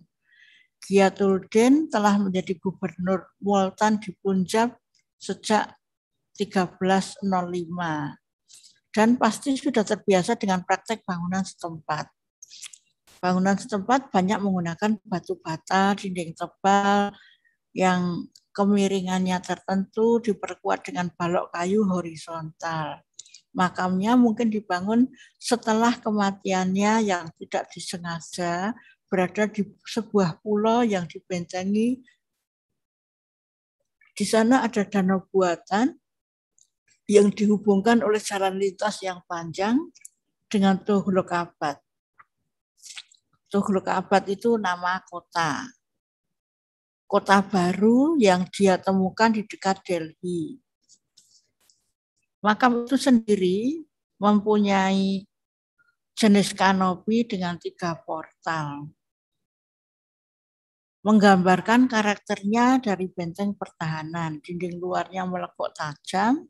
Giatuddin telah menjadi gubernur Multan di Punjab sejak 1305 dan pasti sudah terbiasa dengan praktek bangunan setempat. Bangunan setempat banyak menggunakan batu bata, dinding tebal yang kemiringannya tertentu diperkuat dengan balok kayu horizontal. Makamnya mungkin dibangun setelah kematiannya yang tidak disengaja berada di sebuah pulau yang dibentengi. Di sana ada danau buatan yang dihubungkan oleh jalan lintas yang panjang dengan Tuhluk Abad itu nama kota. Kota baru yang dia temukan di dekat Delhi. Makam itu sendiri mempunyai jenis kanopi dengan tiga portal. Menggambarkan karakternya dari benteng pertahanan, dinding luarnya melekuk tajam,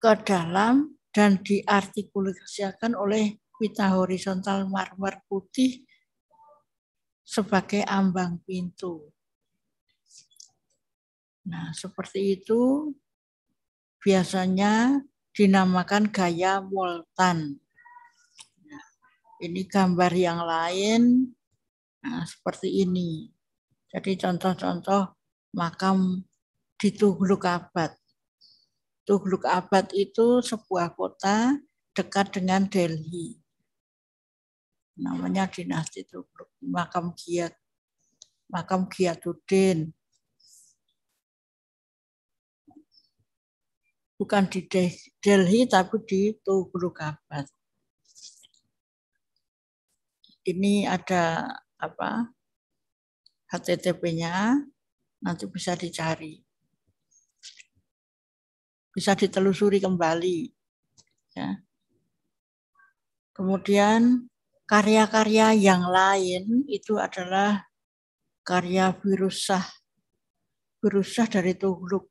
ke dalam dan diartikulasikan oleh pita horizontal marmer putih sebagai ambang pintu. Nah, seperti itu biasanya dinamakan gaya moltan. Nah, ini gambar yang lain nah, seperti ini. Jadi contoh-contoh makam di Tugluk Abad. Tuhluk Abad itu sebuah kota dekat dengan Delhi. Namanya dinasti Tuhluk, makam Giat, makam Giatuddin. Bukan di Delhi, tapi di Tuhluk Abad. Ini ada apa HTTP-nya, nanti bisa dicari bisa ditelusuri kembali. Ya. Kemudian karya-karya yang lain itu adalah karya virusah, virusah dari Tuhluk.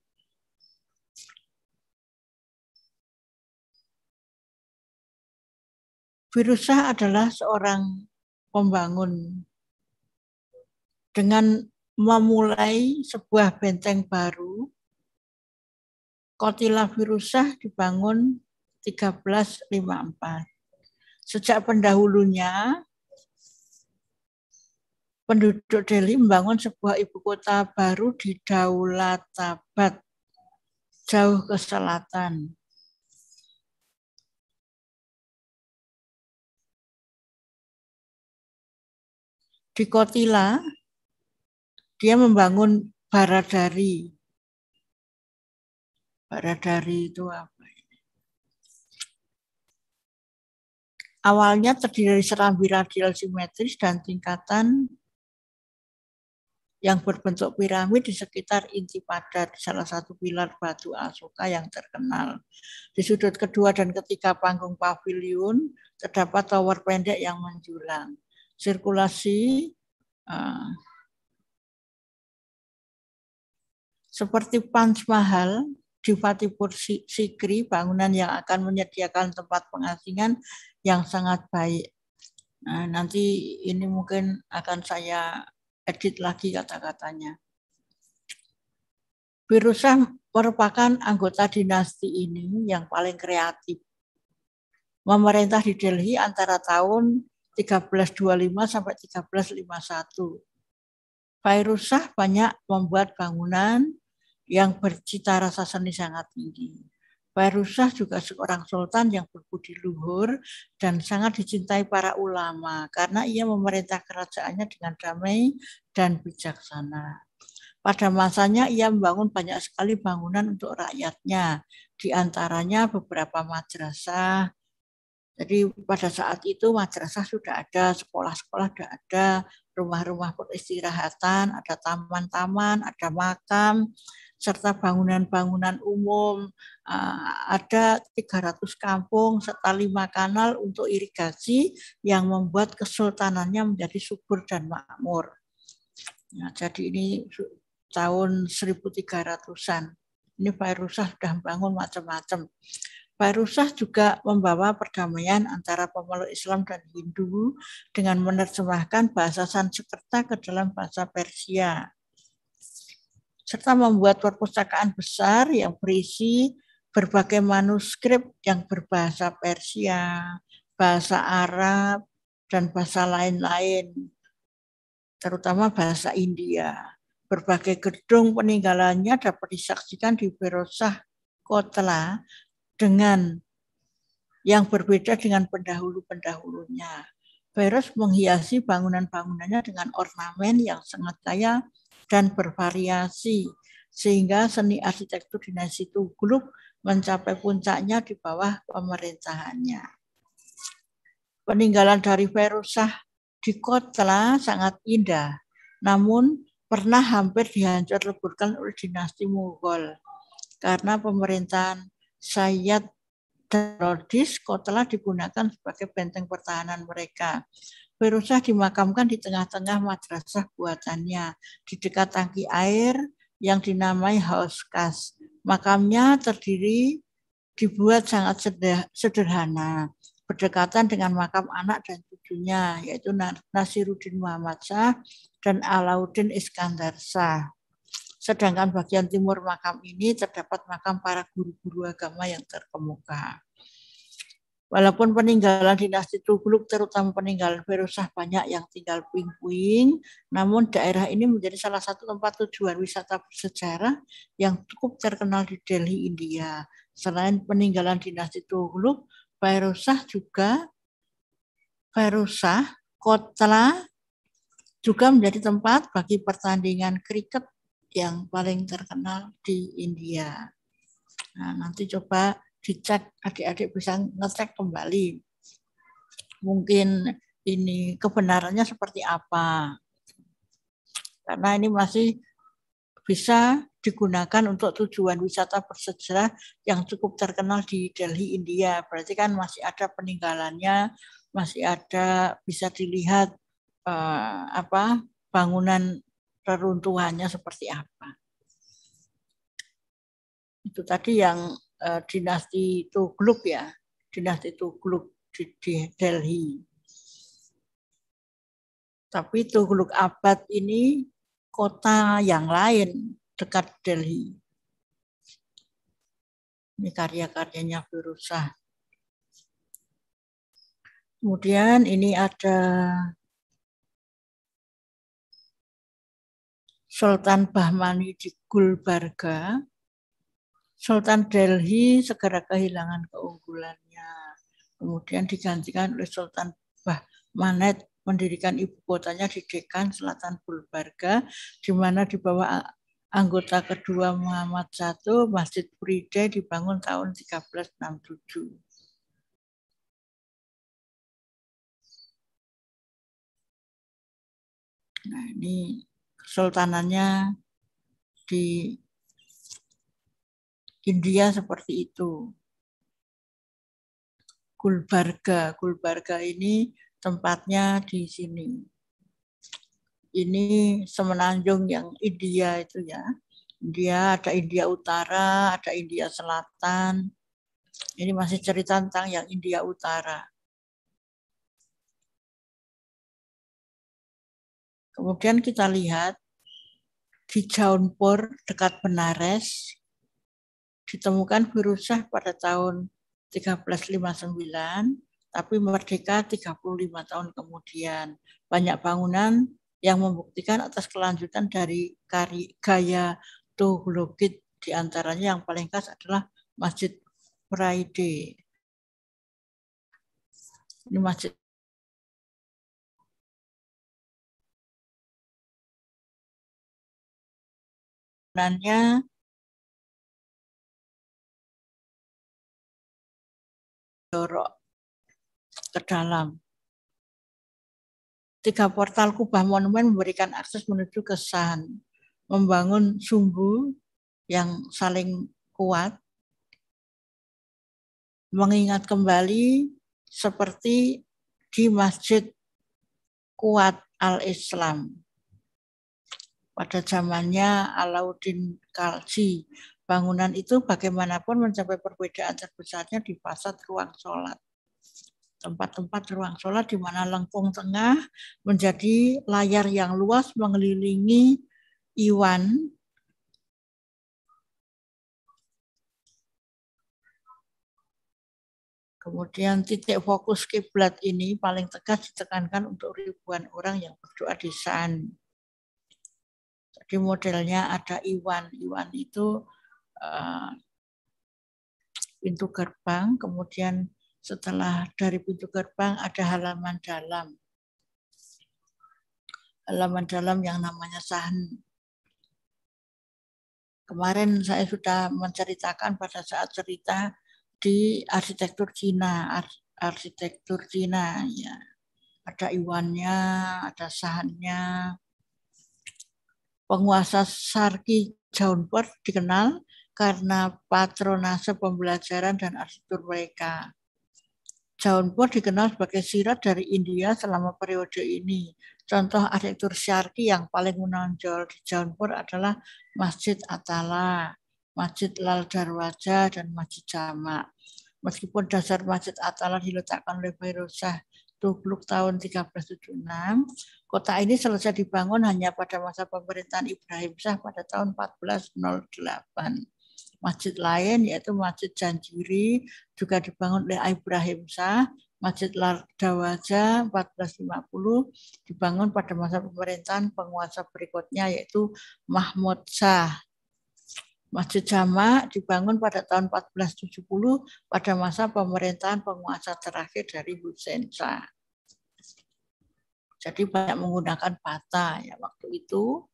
Virusah adalah seorang pembangun dengan memulai sebuah benteng baru Kotila Virusah dibangun 1354. Sejak pendahulunya, penduduk Delhi membangun sebuah ibu kota baru di Daulatabad, jauh ke selatan. Di Kotila, dia membangun Baradari, dari itu apa ini? Awalnya terdiri dari serambi radial simetris dan tingkatan yang berbentuk piramid di sekitar inti padat, salah satu pilar batu Asoka yang terkenal. Di sudut kedua dan ketiga panggung pavilion terdapat tower pendek yang menjulang. Sirkulasi uh, seperti punch mahal Fatipur Sikri, bangunan yang akan menyediakan tempat pengasingan yang sangat baik. Nah, nanti ini mungkin akan saya edit lagi kata-katanya. Virusah merupakan anggota dinasti ini yang paling kreatif. Memerintah di Delhi antara tahun 1325 sampai 1351. Fairuzah banyak membuat bangunan, yang bercita rasa seni sangat tinggi. Fairuzah juga seorang sultan yang berbudi luhur dan sangat dicintai para ulama karena ia memerintah kerajaannya dengan damai dan bijaksana. Pada masanya ia membangun banyak sekali bangunan untuk rakyatnya, di antaranya beberapa madrasah. Jadi pada saat itu madrasah sudah ada, sekolah-sekolah sudah ada, rumah-rumah peristirahatan, ada taman-taman, ada makam, serta bangunan-bangunan umum. Eh, ada 300 kampung serta lima kanal untuk irigasi yang membuat kesultanannya menjadi subur dan makmur. Nah, jadi ini tahun 1300-an. Ini Fairusah sudah membangun macam-macam. Fairusah juga membawa perdamaian antara pemeluk Islam dan Hindu dengan menerjemahkan bahasa Sanskerta ke dalam bahasa Persia serta membuat perpustakaan besar yang berisi berbagai manuskrip yang berbahasa Persia, bahasa Arab, dan bahasa lain-lain, terutama bahasa India. Berbagai gedung peninggalannya dapat disaksikan di Berosah Kotla dengan yang berbeda dengan pendahulu-pendahulunya. Beres menghiasi bangunan-bangunannya dengan ornamen yang sangat kaya dan bervariasi sehingga seni arsitektur dinasti Tugluk mencapai puncaknya di bawah pemerintahannya. Peninggalan dari Ferusah di kota sangat indah, namun pernah hampir dihancur leburkan oleh dinasti Mughal karena pemerintahan Sayyid Darodis Kotela digunakan sebagai benteng pertahanan mereka. Ferosa dimakamkan di tengah-tengah madrasah buatannya, di dekat tangki air yang dinamai House Makamnya terdiri dibuat sangat sederhana, berdekatan dengan makam anak dan cucunya, yaitu Nasiruddin Muhammad Shah dan Alauddin Iskandar Shah. Sedangkan bagian timur makam ini terdapat makam para guru-guru agama yang terkemuka. Walaupun peninggalan dinasti Tugluk terutama peninggalan Ferusah banyak yang tinggal puing-puing, namun daerah ini menjadi salah satu tempat tujuan wisata sejarah yang cukup terkenal di Delhi, India. Selain peninggalan dinasti Tugluk, Ferusah juga Ferusah kota juga menjadi tempat bagi pertandingan kriket yang paling terkenal di India. Nah, nanti coba dicek adik-adik bisa ngecek kembali mungkin ini kebenarannya seperti apa karena ini masih bisa digunakan untuk tujuan wisata bersejarah yang cukup terkenal di Delhi India berarti kan masih ada peninggalannya masih ada bisa dilihat eh, apa bangunan reruntuhannya seperti apa itu tadi yang uh, dinasti Tugluk ya, dinasti Tugluk di, di Delhi. Tapi Tugluk abad ini kota yang lain dekat Delhi. Ini karya-karyanya berusaha Kemudian ini ada Sultan Bahmani di Gulbarga. Sultan Delhi segera kehilangan keunggulannya. Kemudian digantikan oleh Sultan Bah Bahmanet mendirikan ibu kotanya di Dekan Selatan Bulbarga, di mana di bawah anggota kedua Muhammad I, Masjid Puride dibangun tahun 1367. Nah, ini kesultanannya di India seperti itu. Gulbarga, Gulbarga ini tempatnya di sini. Ini semenanjung yang India itu ya. India, ada India Utara, ada India Selatan. Ini masih cerita tentang yang India Utara. Kemudian kita lihat di Jaunpur dekat Benares ditemukan berusah pada tahun 1359, tapi merdeka 35 tahun kemudian. Banyak bangunan yang membuktikan atas kelanjutan dari karya gaya Tuhlukit, diantaranya yang paling khas adalah Masjid Praide. Ini masjid bangunannya dorok ke dalam. Tiga portal kubah monumen memberikan akses menuju kesan, membangun sumbu yang saling kuat, mengingat kembali seperti di Masjid Kuat Al-Islam. Pada zamannya Alauddin Kalsi bangunan itu bagaimanapun mencapai perbedaan terbesarnya di fasad ruang sholat. Tempat-tempat ruang sholat di mana lengkung tengah menjadi layar yang luas mengelilingi Iwan Kemudian titik fokus kiblat ini paling tegas ditekankan untuk ribuan orang yang berdoa di sana Jadi modelnya ada Iwan. Iwan itu Eh, pintu gerbang, kemudian setelah dari pintu gerbang ada halaman dalam. Halaman dalam yang namanya sahan. Kemarin saya sudah menceritakan pada saat cerita di arsitektur Cina, Ar arsitektur Cina ya. Ada iwannya, ada sahannya. Penguasa Sarki Jaunpur dikenal karena patronase pembelajaran dan arsitektur mereka. Jaunpur dikenal sebagai sirat dari India selama periode ini. Contoh arsitektur syarqi yang paling menonjol di Jaunpur adalah Masjid Atala, Masjid Lal Darwaja, dan Masjid Jama. Meskipun dasar Masjid Atala diletakkan oleh Fairuzah Tugluk tahun 1376, kota ini selesai dibangun hanya pada masa pemerintahan Ibrahim Shah pada tahun 1408 masjid lain yaitu Masjid Janjiri juga dibangun oleh Ibrahim Shah, Masjid Lardawaja 1450 dibangun pada masa pemerintahan penguasa berikutnya yaitu Mahmud Shah. Masjid Jama dibangun pada tahun 1470 pada masa pemerintahan penguasa terakhir dari Hussein Shah. Jadi banyak menggunakan bata ya waktu itu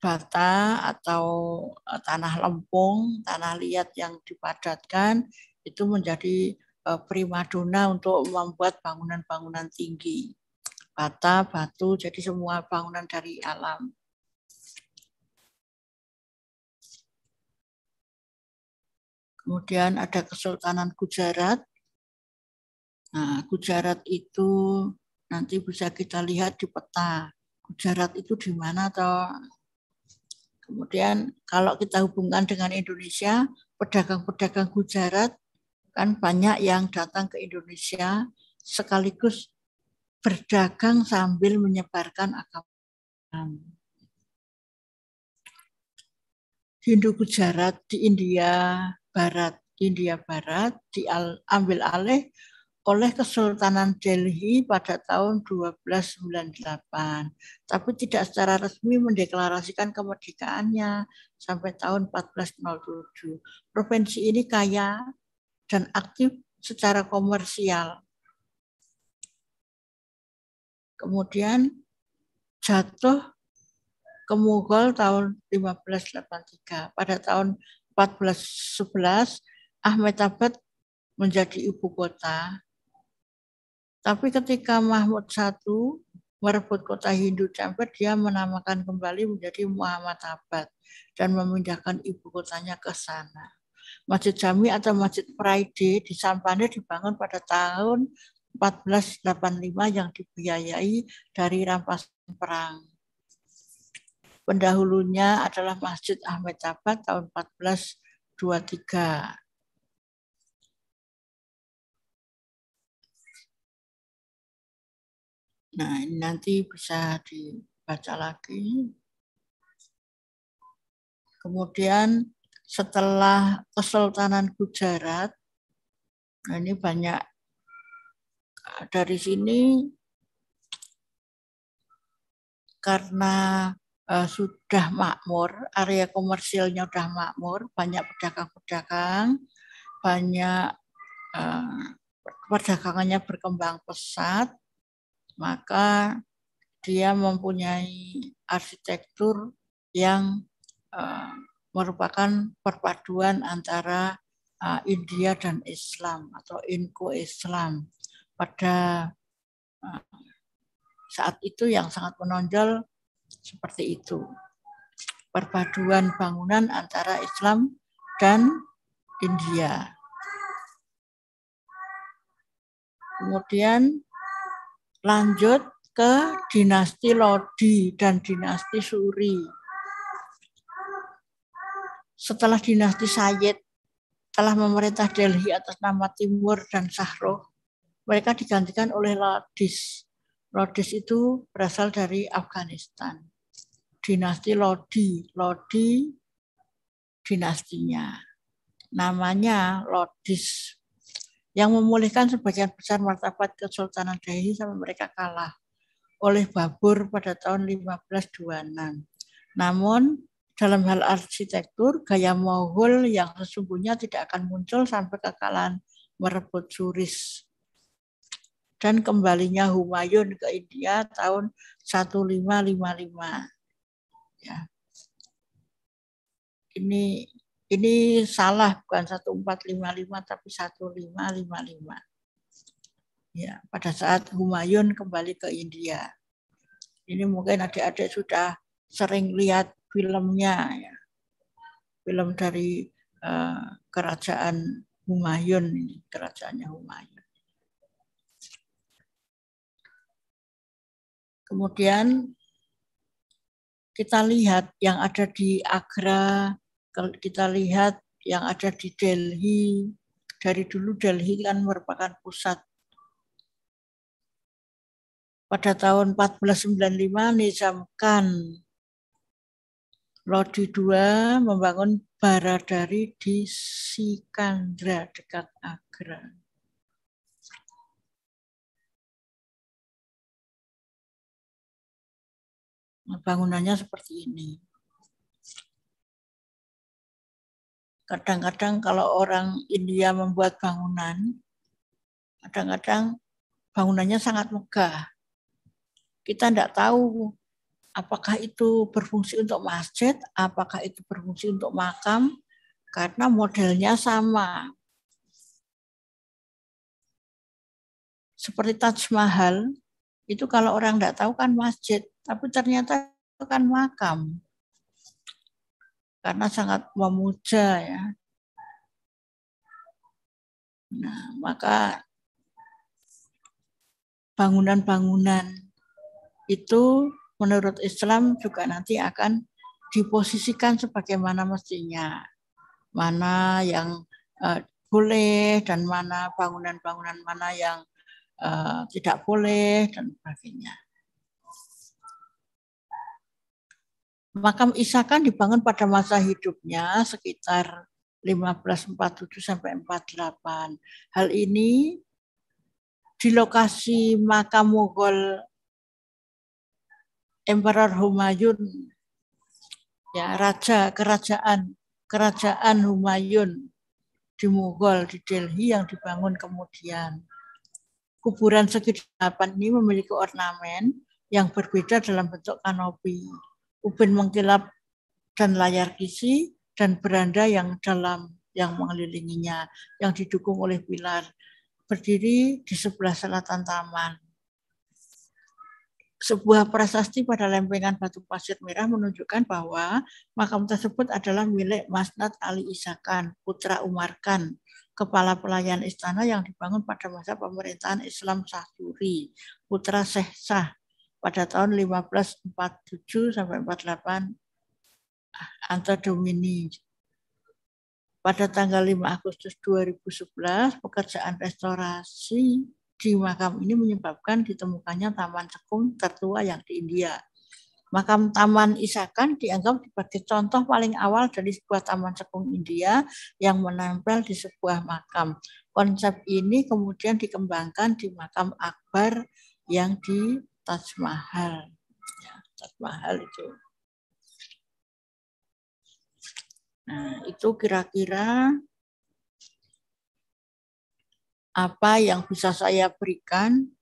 bata atau e, tanah lempung, tanah liat yang dipadatkan itu menjadi e, primadona untuk membuat bangunan-bangunan tinggi. Bata, batu, jadi semua bangunan dari alam. Kemudian ada Kesultanan Gujarat. Nah, Gujarat itu nanti bisa kita lihat di peta. Gujarat itu di mana atau Kemudian kalau kita hubungkan dengan Indonesia, pedagang-pedagang Gujarat kan banyak yang datang ke Indonesia sekaligus berdagang sambil menyebarkan agama. Hindu Gujarat di India Barat, India Barat diambil alih oleh Kesultanan Delhi pada tahun 1298, tapi tidak secara resmi mendeklarasikan kemerdekaannya sampai tahun 1407. Provinsi ini kaya dan aktif secara komersial. Kemudian jatuh ke Mughal tahun 1583. Pada tahun 1411 Ahmedabad menjadi ibu kota tapi ketika Mahmud I merebut kota Hindu Campur, dia menamakan kembali menjadi Muhammad Abad dan memindahkan ibu kotanya ke sana. Masjid Jami atau Masjid Praide di Sampane dibangun pada tahun 1485 yang dibiayai dari rampasan perang. Pendahulunya adalah Masjid Ahmed Abad tahun 1423. Nah, ini nanti bisa dibaca lagi. Kemudian setelah Kesultanan Gujarat, nah ini banyak dari sini karena uh, sudah makmur, area komersilnya sudah makmur, banyak pedagang-pedagang, banyak uh, perdagangannya berkembang pesat, maka dia mempunyai arsitektur yang uh, merupakan perpaduan antara uh, India dan Islam atau Inko Islam pada uh, saat itu yang sangat menonjol seperti itu perpaduan bangunan antara Islam dan India. Kemudian lanjut ke dinasti Lodi dan dinasti Suri. Setelah dinasti Sayyid telah memerintah Delhi atas nama Timur dan Sahroh, mereka digantikan oleh Lodis. Lodis itu berasal dari Afghanistan. Dinasti Lodi, Lodi dinastinya. Namanya Lodis yang memulihkan sebagian besar martabat Kesultanan Delhi sampai mereka kalah oleh Babur pada tahun 1526. Namun dalam hal arsitektur, gaya Mughal yang sesungguhnya tidak akan muncul sampai kekalahan merebut Suris dan kembalinya Humayun ke India tahun 1555. Ya. Ini ini salah bukan 1455 tapi 1555. Ya, pada saat Humayun kembali ke India. Ini mungkin adik-adik sudah sering lihat filmnya ya. Film dari uh, kerajaan Humayun ini, kerajaannya Humayun. Kemudian kita lihat yang ada di Agra, kalau kita lihat yang ada di Delhi, dari dulu Delhi kan merupakan pusat. Pada tahun 1495 Nizam Khan Lodi II membangun Baradari di Sikandra dekat Agra. Bangunannya seperti ini. Kadang-kadang kalau orang India membuat bangunan, kadang-kadang bangunannya sangat megah. Kita tidak tahu apakah itu berfungsi untuk masjid, apakah itu berfungsi untuk makam, karena modelnya sama. Seperti Taj Mahal, itu kalau orang tidak tahu kan masjid, tapi ternyata itu kan makam karena sangat memuja ya. Nah, maka bangunan-bangunan itu menurut Islam juga nanti akan diposisikan sebagaimana mestinya. Mana yang uh, boleh dan mana bangunan-bangunan mana yang uh, tidak boleh dan sebagainya. Makam Isa kan dibangun pada masa hidupnya sekitar 1547 sampai 48. Hal ini di lokasi makam Mughal Emperor Humayun ya raja kerajaan kerajaan Humayun di Mughal di Delhi yang dibangun kemudian. Kuburan segi delapan ini memiliki ornamen yang berbeda dalam bentuk kanopi ubin mengkilap dan layar kisi dan beranda yang dalam yang mengelilinginya yang didukung oleh pilar berdiri di sebelah selatan taman. Sebuah prasasti pada lempengan batu pasir merah menunjukkan bahwa makam tersebut adalah milik Masnad Ali Isakan, putra Umar Khan, kepala pelayan istana yang dibangun pada masa pemerintahan Islam Sahsuri, putra Syekh Sah pada tahun 1547 sampai 48 Anto Domini. Pada tanggal 5 Agustus 2011, pekerjaan restorasi di makam ini menyebabkan ditemukannya taman cekung tertua yang di India. Makam Taman Isakan dianggap sebagai contoh paling awal dari sebuah taman cekung India yang menempel di sebuah makam. Konsep ini kemudian dikembangkan di makam Akbar yang di Taj Mahal. Ya, Taj Mahal itu. Nah, itu kira-kira apa yang bisa saya berikan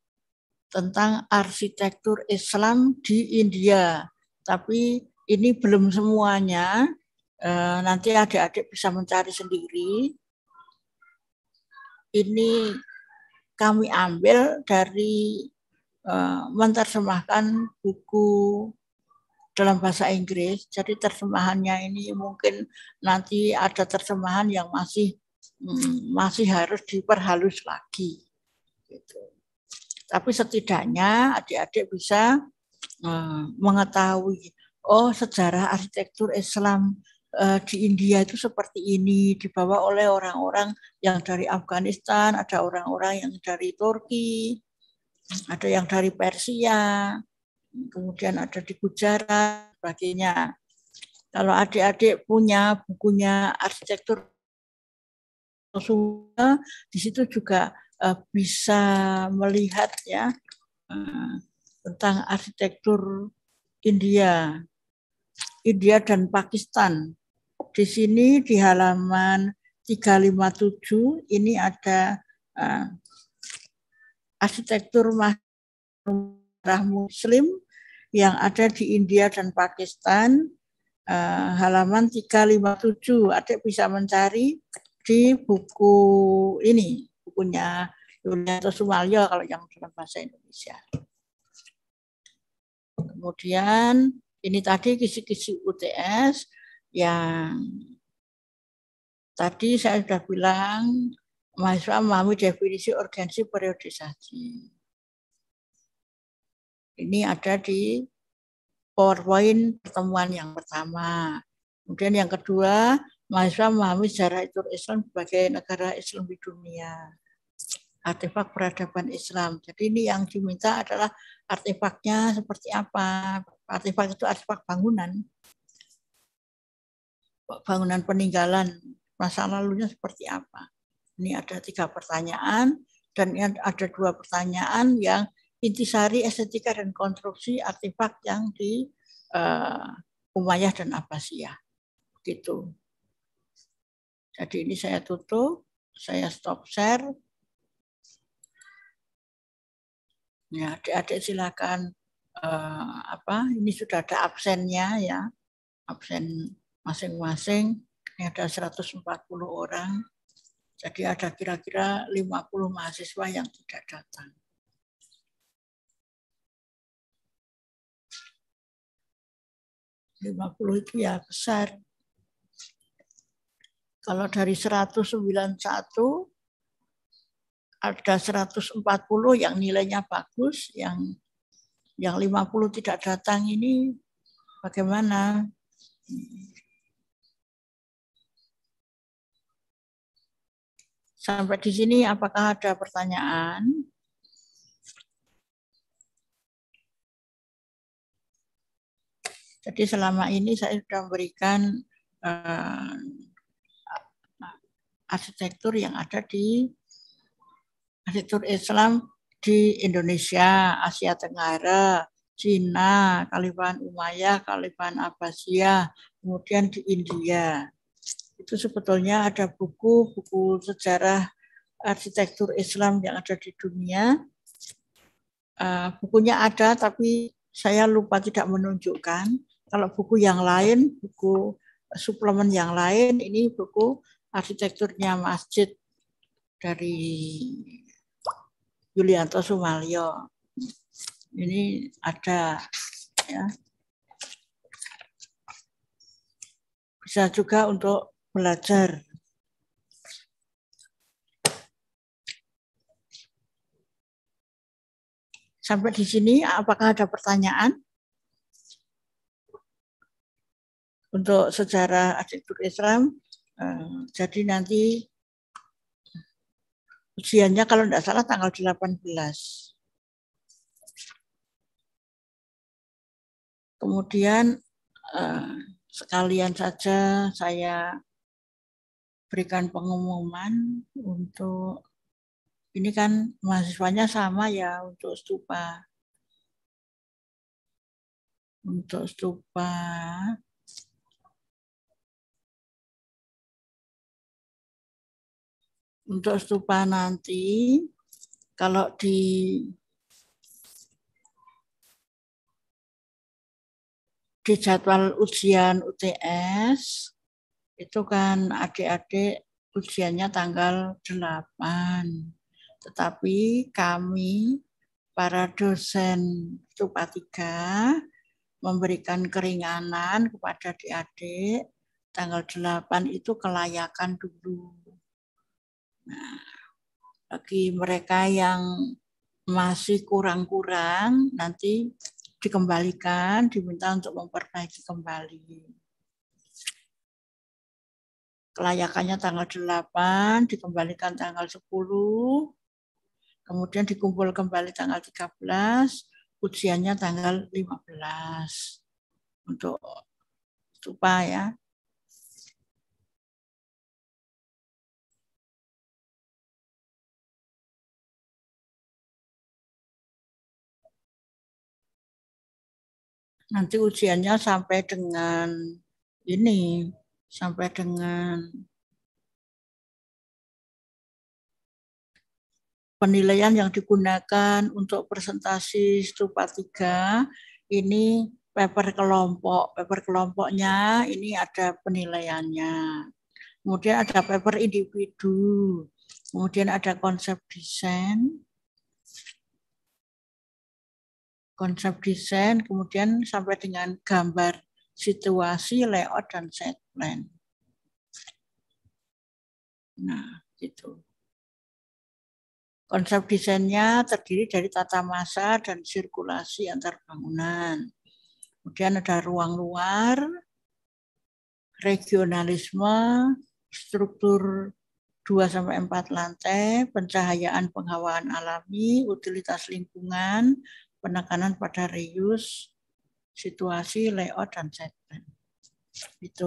tentang arsitektur Islam di India. Tapi ini belum semuanya. Eh, nanti adik-adik bisa mencari sendiri. Ini kami ambil dari Eh, menterjemahkan buku dalam bahasa Inggris. Jadi terjemahannya ini mungkin nanti ada terjemahan yang masih hmm, masih harus diperhalus lagi. Gitu. Tapi setidaknya adik-adik bisa eh, mengetahui oh sejarah arsitektur Islam eh, di India itu seperti ini dibawa oleh orang-orang yang dari Afghanistan, ada orang-orang yang dari Turki, ada yang dari Persia, kemudian ada di Gujarat, sebagainya. Kalau adik-adik punya bukunya arsitektur Sunda, di situ juga eh, bisa melihat ya eh, tentang arsitektur India, India dan Pakistan. Di sini di halaman 357 ini ada eh, arsitektur rumah muslim yang ada di India dan Pakistan uh, halaman 357. Adik bisa mencari di buku ini, bukunya Yulianto Sumalyo kalau yang dalam bahasa Indonesia. Kemudian ini tadi kisi-kisi UTS yang tadi saya sudah bilang mahasiswa memahami definisi urgensi periodisasi. Ini ada di PowerPoint pertemuan yang pertama. Kemudian yang kedua, mahasiswa memahami sejarah itu Islam sebagai negara Islam di dunia. Artefak peradaban Islam. Jadi ini yang diminta adalah artefaknya seperti apa. Artefak itu artefak bangunan. Bangunan peninggalan masa lalunya seperti apa. Ini ada tiga pertanyaan dan ada dua pertanyaan yang intisari estetika dan konstruksi artefak yang di uh, Umayyah dan Abbasiyah. Gitu. Jadi ini saya tutup, saya stop share. Ya, adik-adik silakan uh, apa? Ini sudah ada absennya ya. Absen masing-masing ini ada 140 orang. Jadi ada kira-kira 50 mahasiswa yang tidak datang. Lima puluh itu ya besar. Kalau dari 191 ada 140 yang nilainya bagus, yang yang 50 tidak datang ini bagaimana? Hmm. Sampai di sini apakah ada pertanyaan? Jadi selama ini saya sudah memberikan uh, arsitektur yang ada di arsitektur Islam di Indonesia, Asia Tenggara, Cina, Kalipan Umayyah, Kalipan Abbasiyah, kemudian di India itu sebetulnya ada buku buku sejarah arsitektur Islam yang ada di dunia. Eh, bukunya ada tapi saya lupa tidak menunjukkan. Kalau buku yang lain, buku suplemen yang lain, ini buku arsitekturnya masjid dari Yulianto Sumalyo. Ini ada ya. Bisa juga untuk belajar. Sampai di sini, apakah ada pertanyaan? Untuk sejarah arsitektur Islam, eh, jadi nanti ujiannya kalau tidak salah tanggal 18. Kemudian eh, sekalian saja saya berikan pengumuman untuk ini kan mahasiswanya sama ya untuk stupa. Untuk stupa untuk stupa nanti kalau di di jadwal ujian UTS itu kan adik-adik ujiannya tanggal 8. Tetapi kami para dosen Cupa 3 memberikan keringanan kepada adik-adik tanggal 8 itu kelayakan dulu. Nah, bagi mereka yang masih kurang-kurang nanti dikembalikan, diminta untuk memperbaiki kembali kelayakannya tanggal 8, dikembalikan tanggal 10, kemudian dikumpul kembali tanggal 13, ujiannya tanggal 15 untuk supaya Nanti ujiannya sampai dengan ini sampai dengan penilaian yang digunakan untuk presentasi stupa 3 ini paper kelompok. Paper kelompoknya ini ada penilaiannya. Kemudian ada paper individu. Kemudian ada konsep desain. Konsep desain, kemudian sampai dengan gambar situasi, layout, dan set plan. Nah, gitu. Konsep desainnya terdiri dari tata masa dan sirkulasi antar bangunan. Kemudian ada ruang luar, regionalisme, struktur 2 sampai 4 lantai, pencahayaan penghawaan alami, utilitas lingkungan, penekanan pada reuse, situasi, layout dan setting. Itu.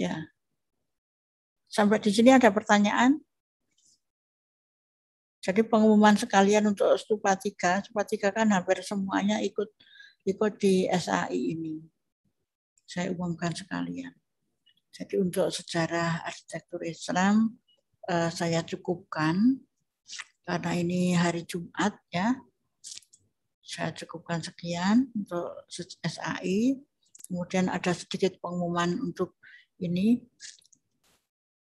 Ya. Sampai di sini ada pertanyaan? Jadi pengumuman sekalian untuk stupa 3, stupa 3 kan hampir semuanya ikut ikut di SAI ini. Saya umumkan sekalian. Jadi untuk sejarah arsitektur Islam eh, saya cukupkan karena ini hari Jumat ya. Saya cukupkan sekian untuk SAI. Kemudian ada sedikit pengumuman untuk ini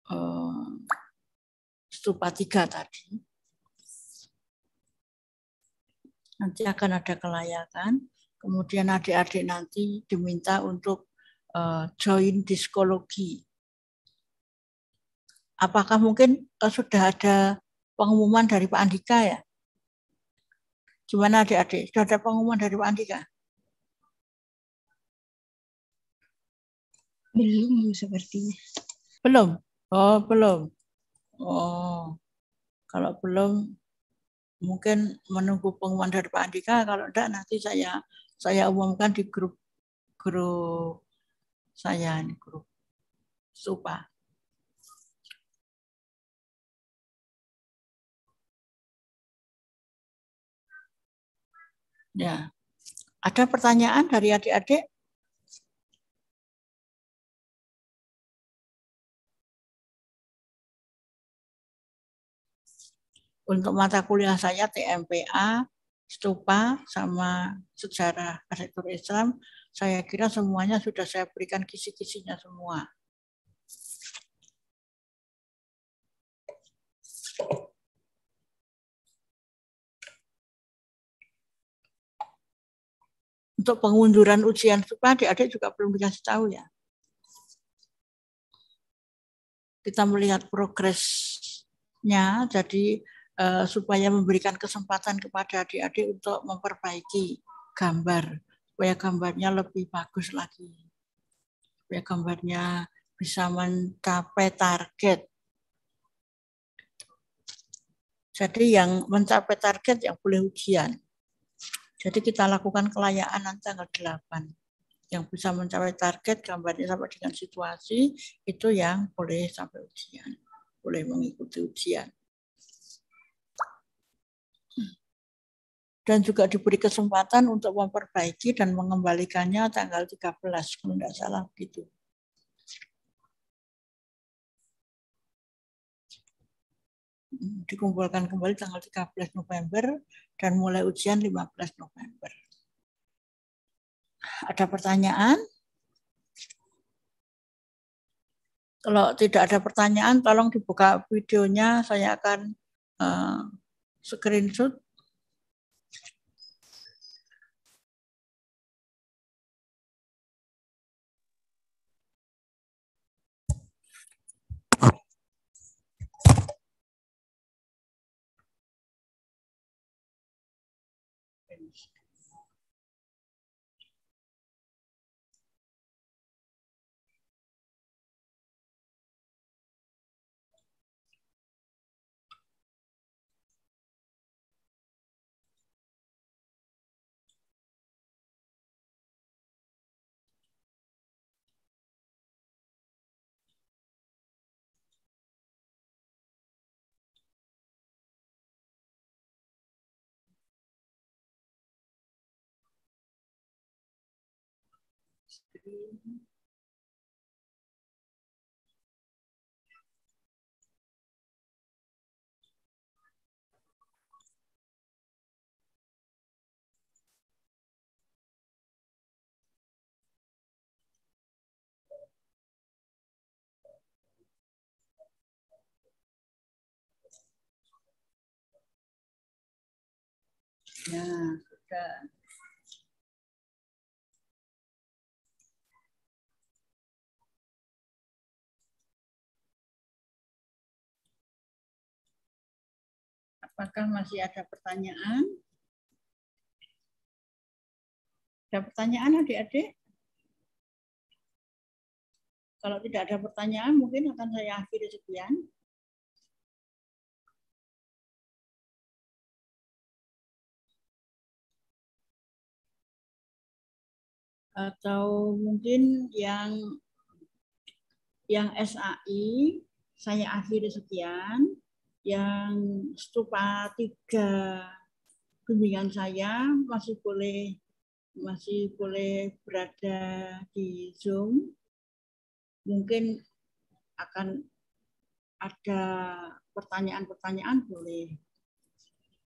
eh, stupa tiga tadi. Nanti akan ada kelayakan. Kemudian adik-adik nanti diminta untuk uh, join diskologi. Apakah mungkin uh, sudah ada pengumuman dari Pak Andika ya? Gimana adik-adik? Sudah ada pengumuman dari Pak Andika? Belum sepertinya. Belum? Oh, belum. Oh, kalau belum mungkin menunggu pengumuman dari Pak Andika. Kalau tidak nanti saya saya umumkan di grup grup saya ini grup Supa. Ya. Ada pertanyaan dari adik-adik? Untuk mata kuliah saya TMPA, stupa, sama sejarah arsitektur Islam, saya kira semuanya sudah saya berikan kisi-kisinya semua. untuk pengunduran ujian supaya adik-adik juga belum dikasih tahu ya. Kita melihat progresnya, jadi eh, supaya memberikan kesempatan kepada adik-adik untuk memperbaiki gambar, supaya gambarnya lebih bagus lagi, supaya gambarnya bisa mencapai target. Jadi yang mencapai target yang boleh ujian. Jadi kita lakukan kelayaan tanggal 8. Yang bisa mencapai target gambarnya sama dengan situasi itu yang boleh sampai ujian, boleh mengikuti ujian. Dan juga diberi kesempatan untuk memperbaiki dan mengembalikannya tanggal 13, kalau tidak salah begitu. dikumpulkan kembali tanggal 13 November dan mulai ujian 15 November. Ada pertanyaan? Kalau tidak ada pertanyaan, tolong dibuka videonya. Saya akan uh, screenshot Ya, sudah. Apakah masih ada pertanyaan? Ada pertanyaan adik-adik? Kalau tidak ada pertanyaan, mungkin akan saya akhiri sekian. Atau mungkin yang yang SAI saya akhiri sekian yang stupa tiga bimbingan saya masih boleh masih boleh berada di Zoom. Mungkin akan ada pertanyaan-pertanyaan boleh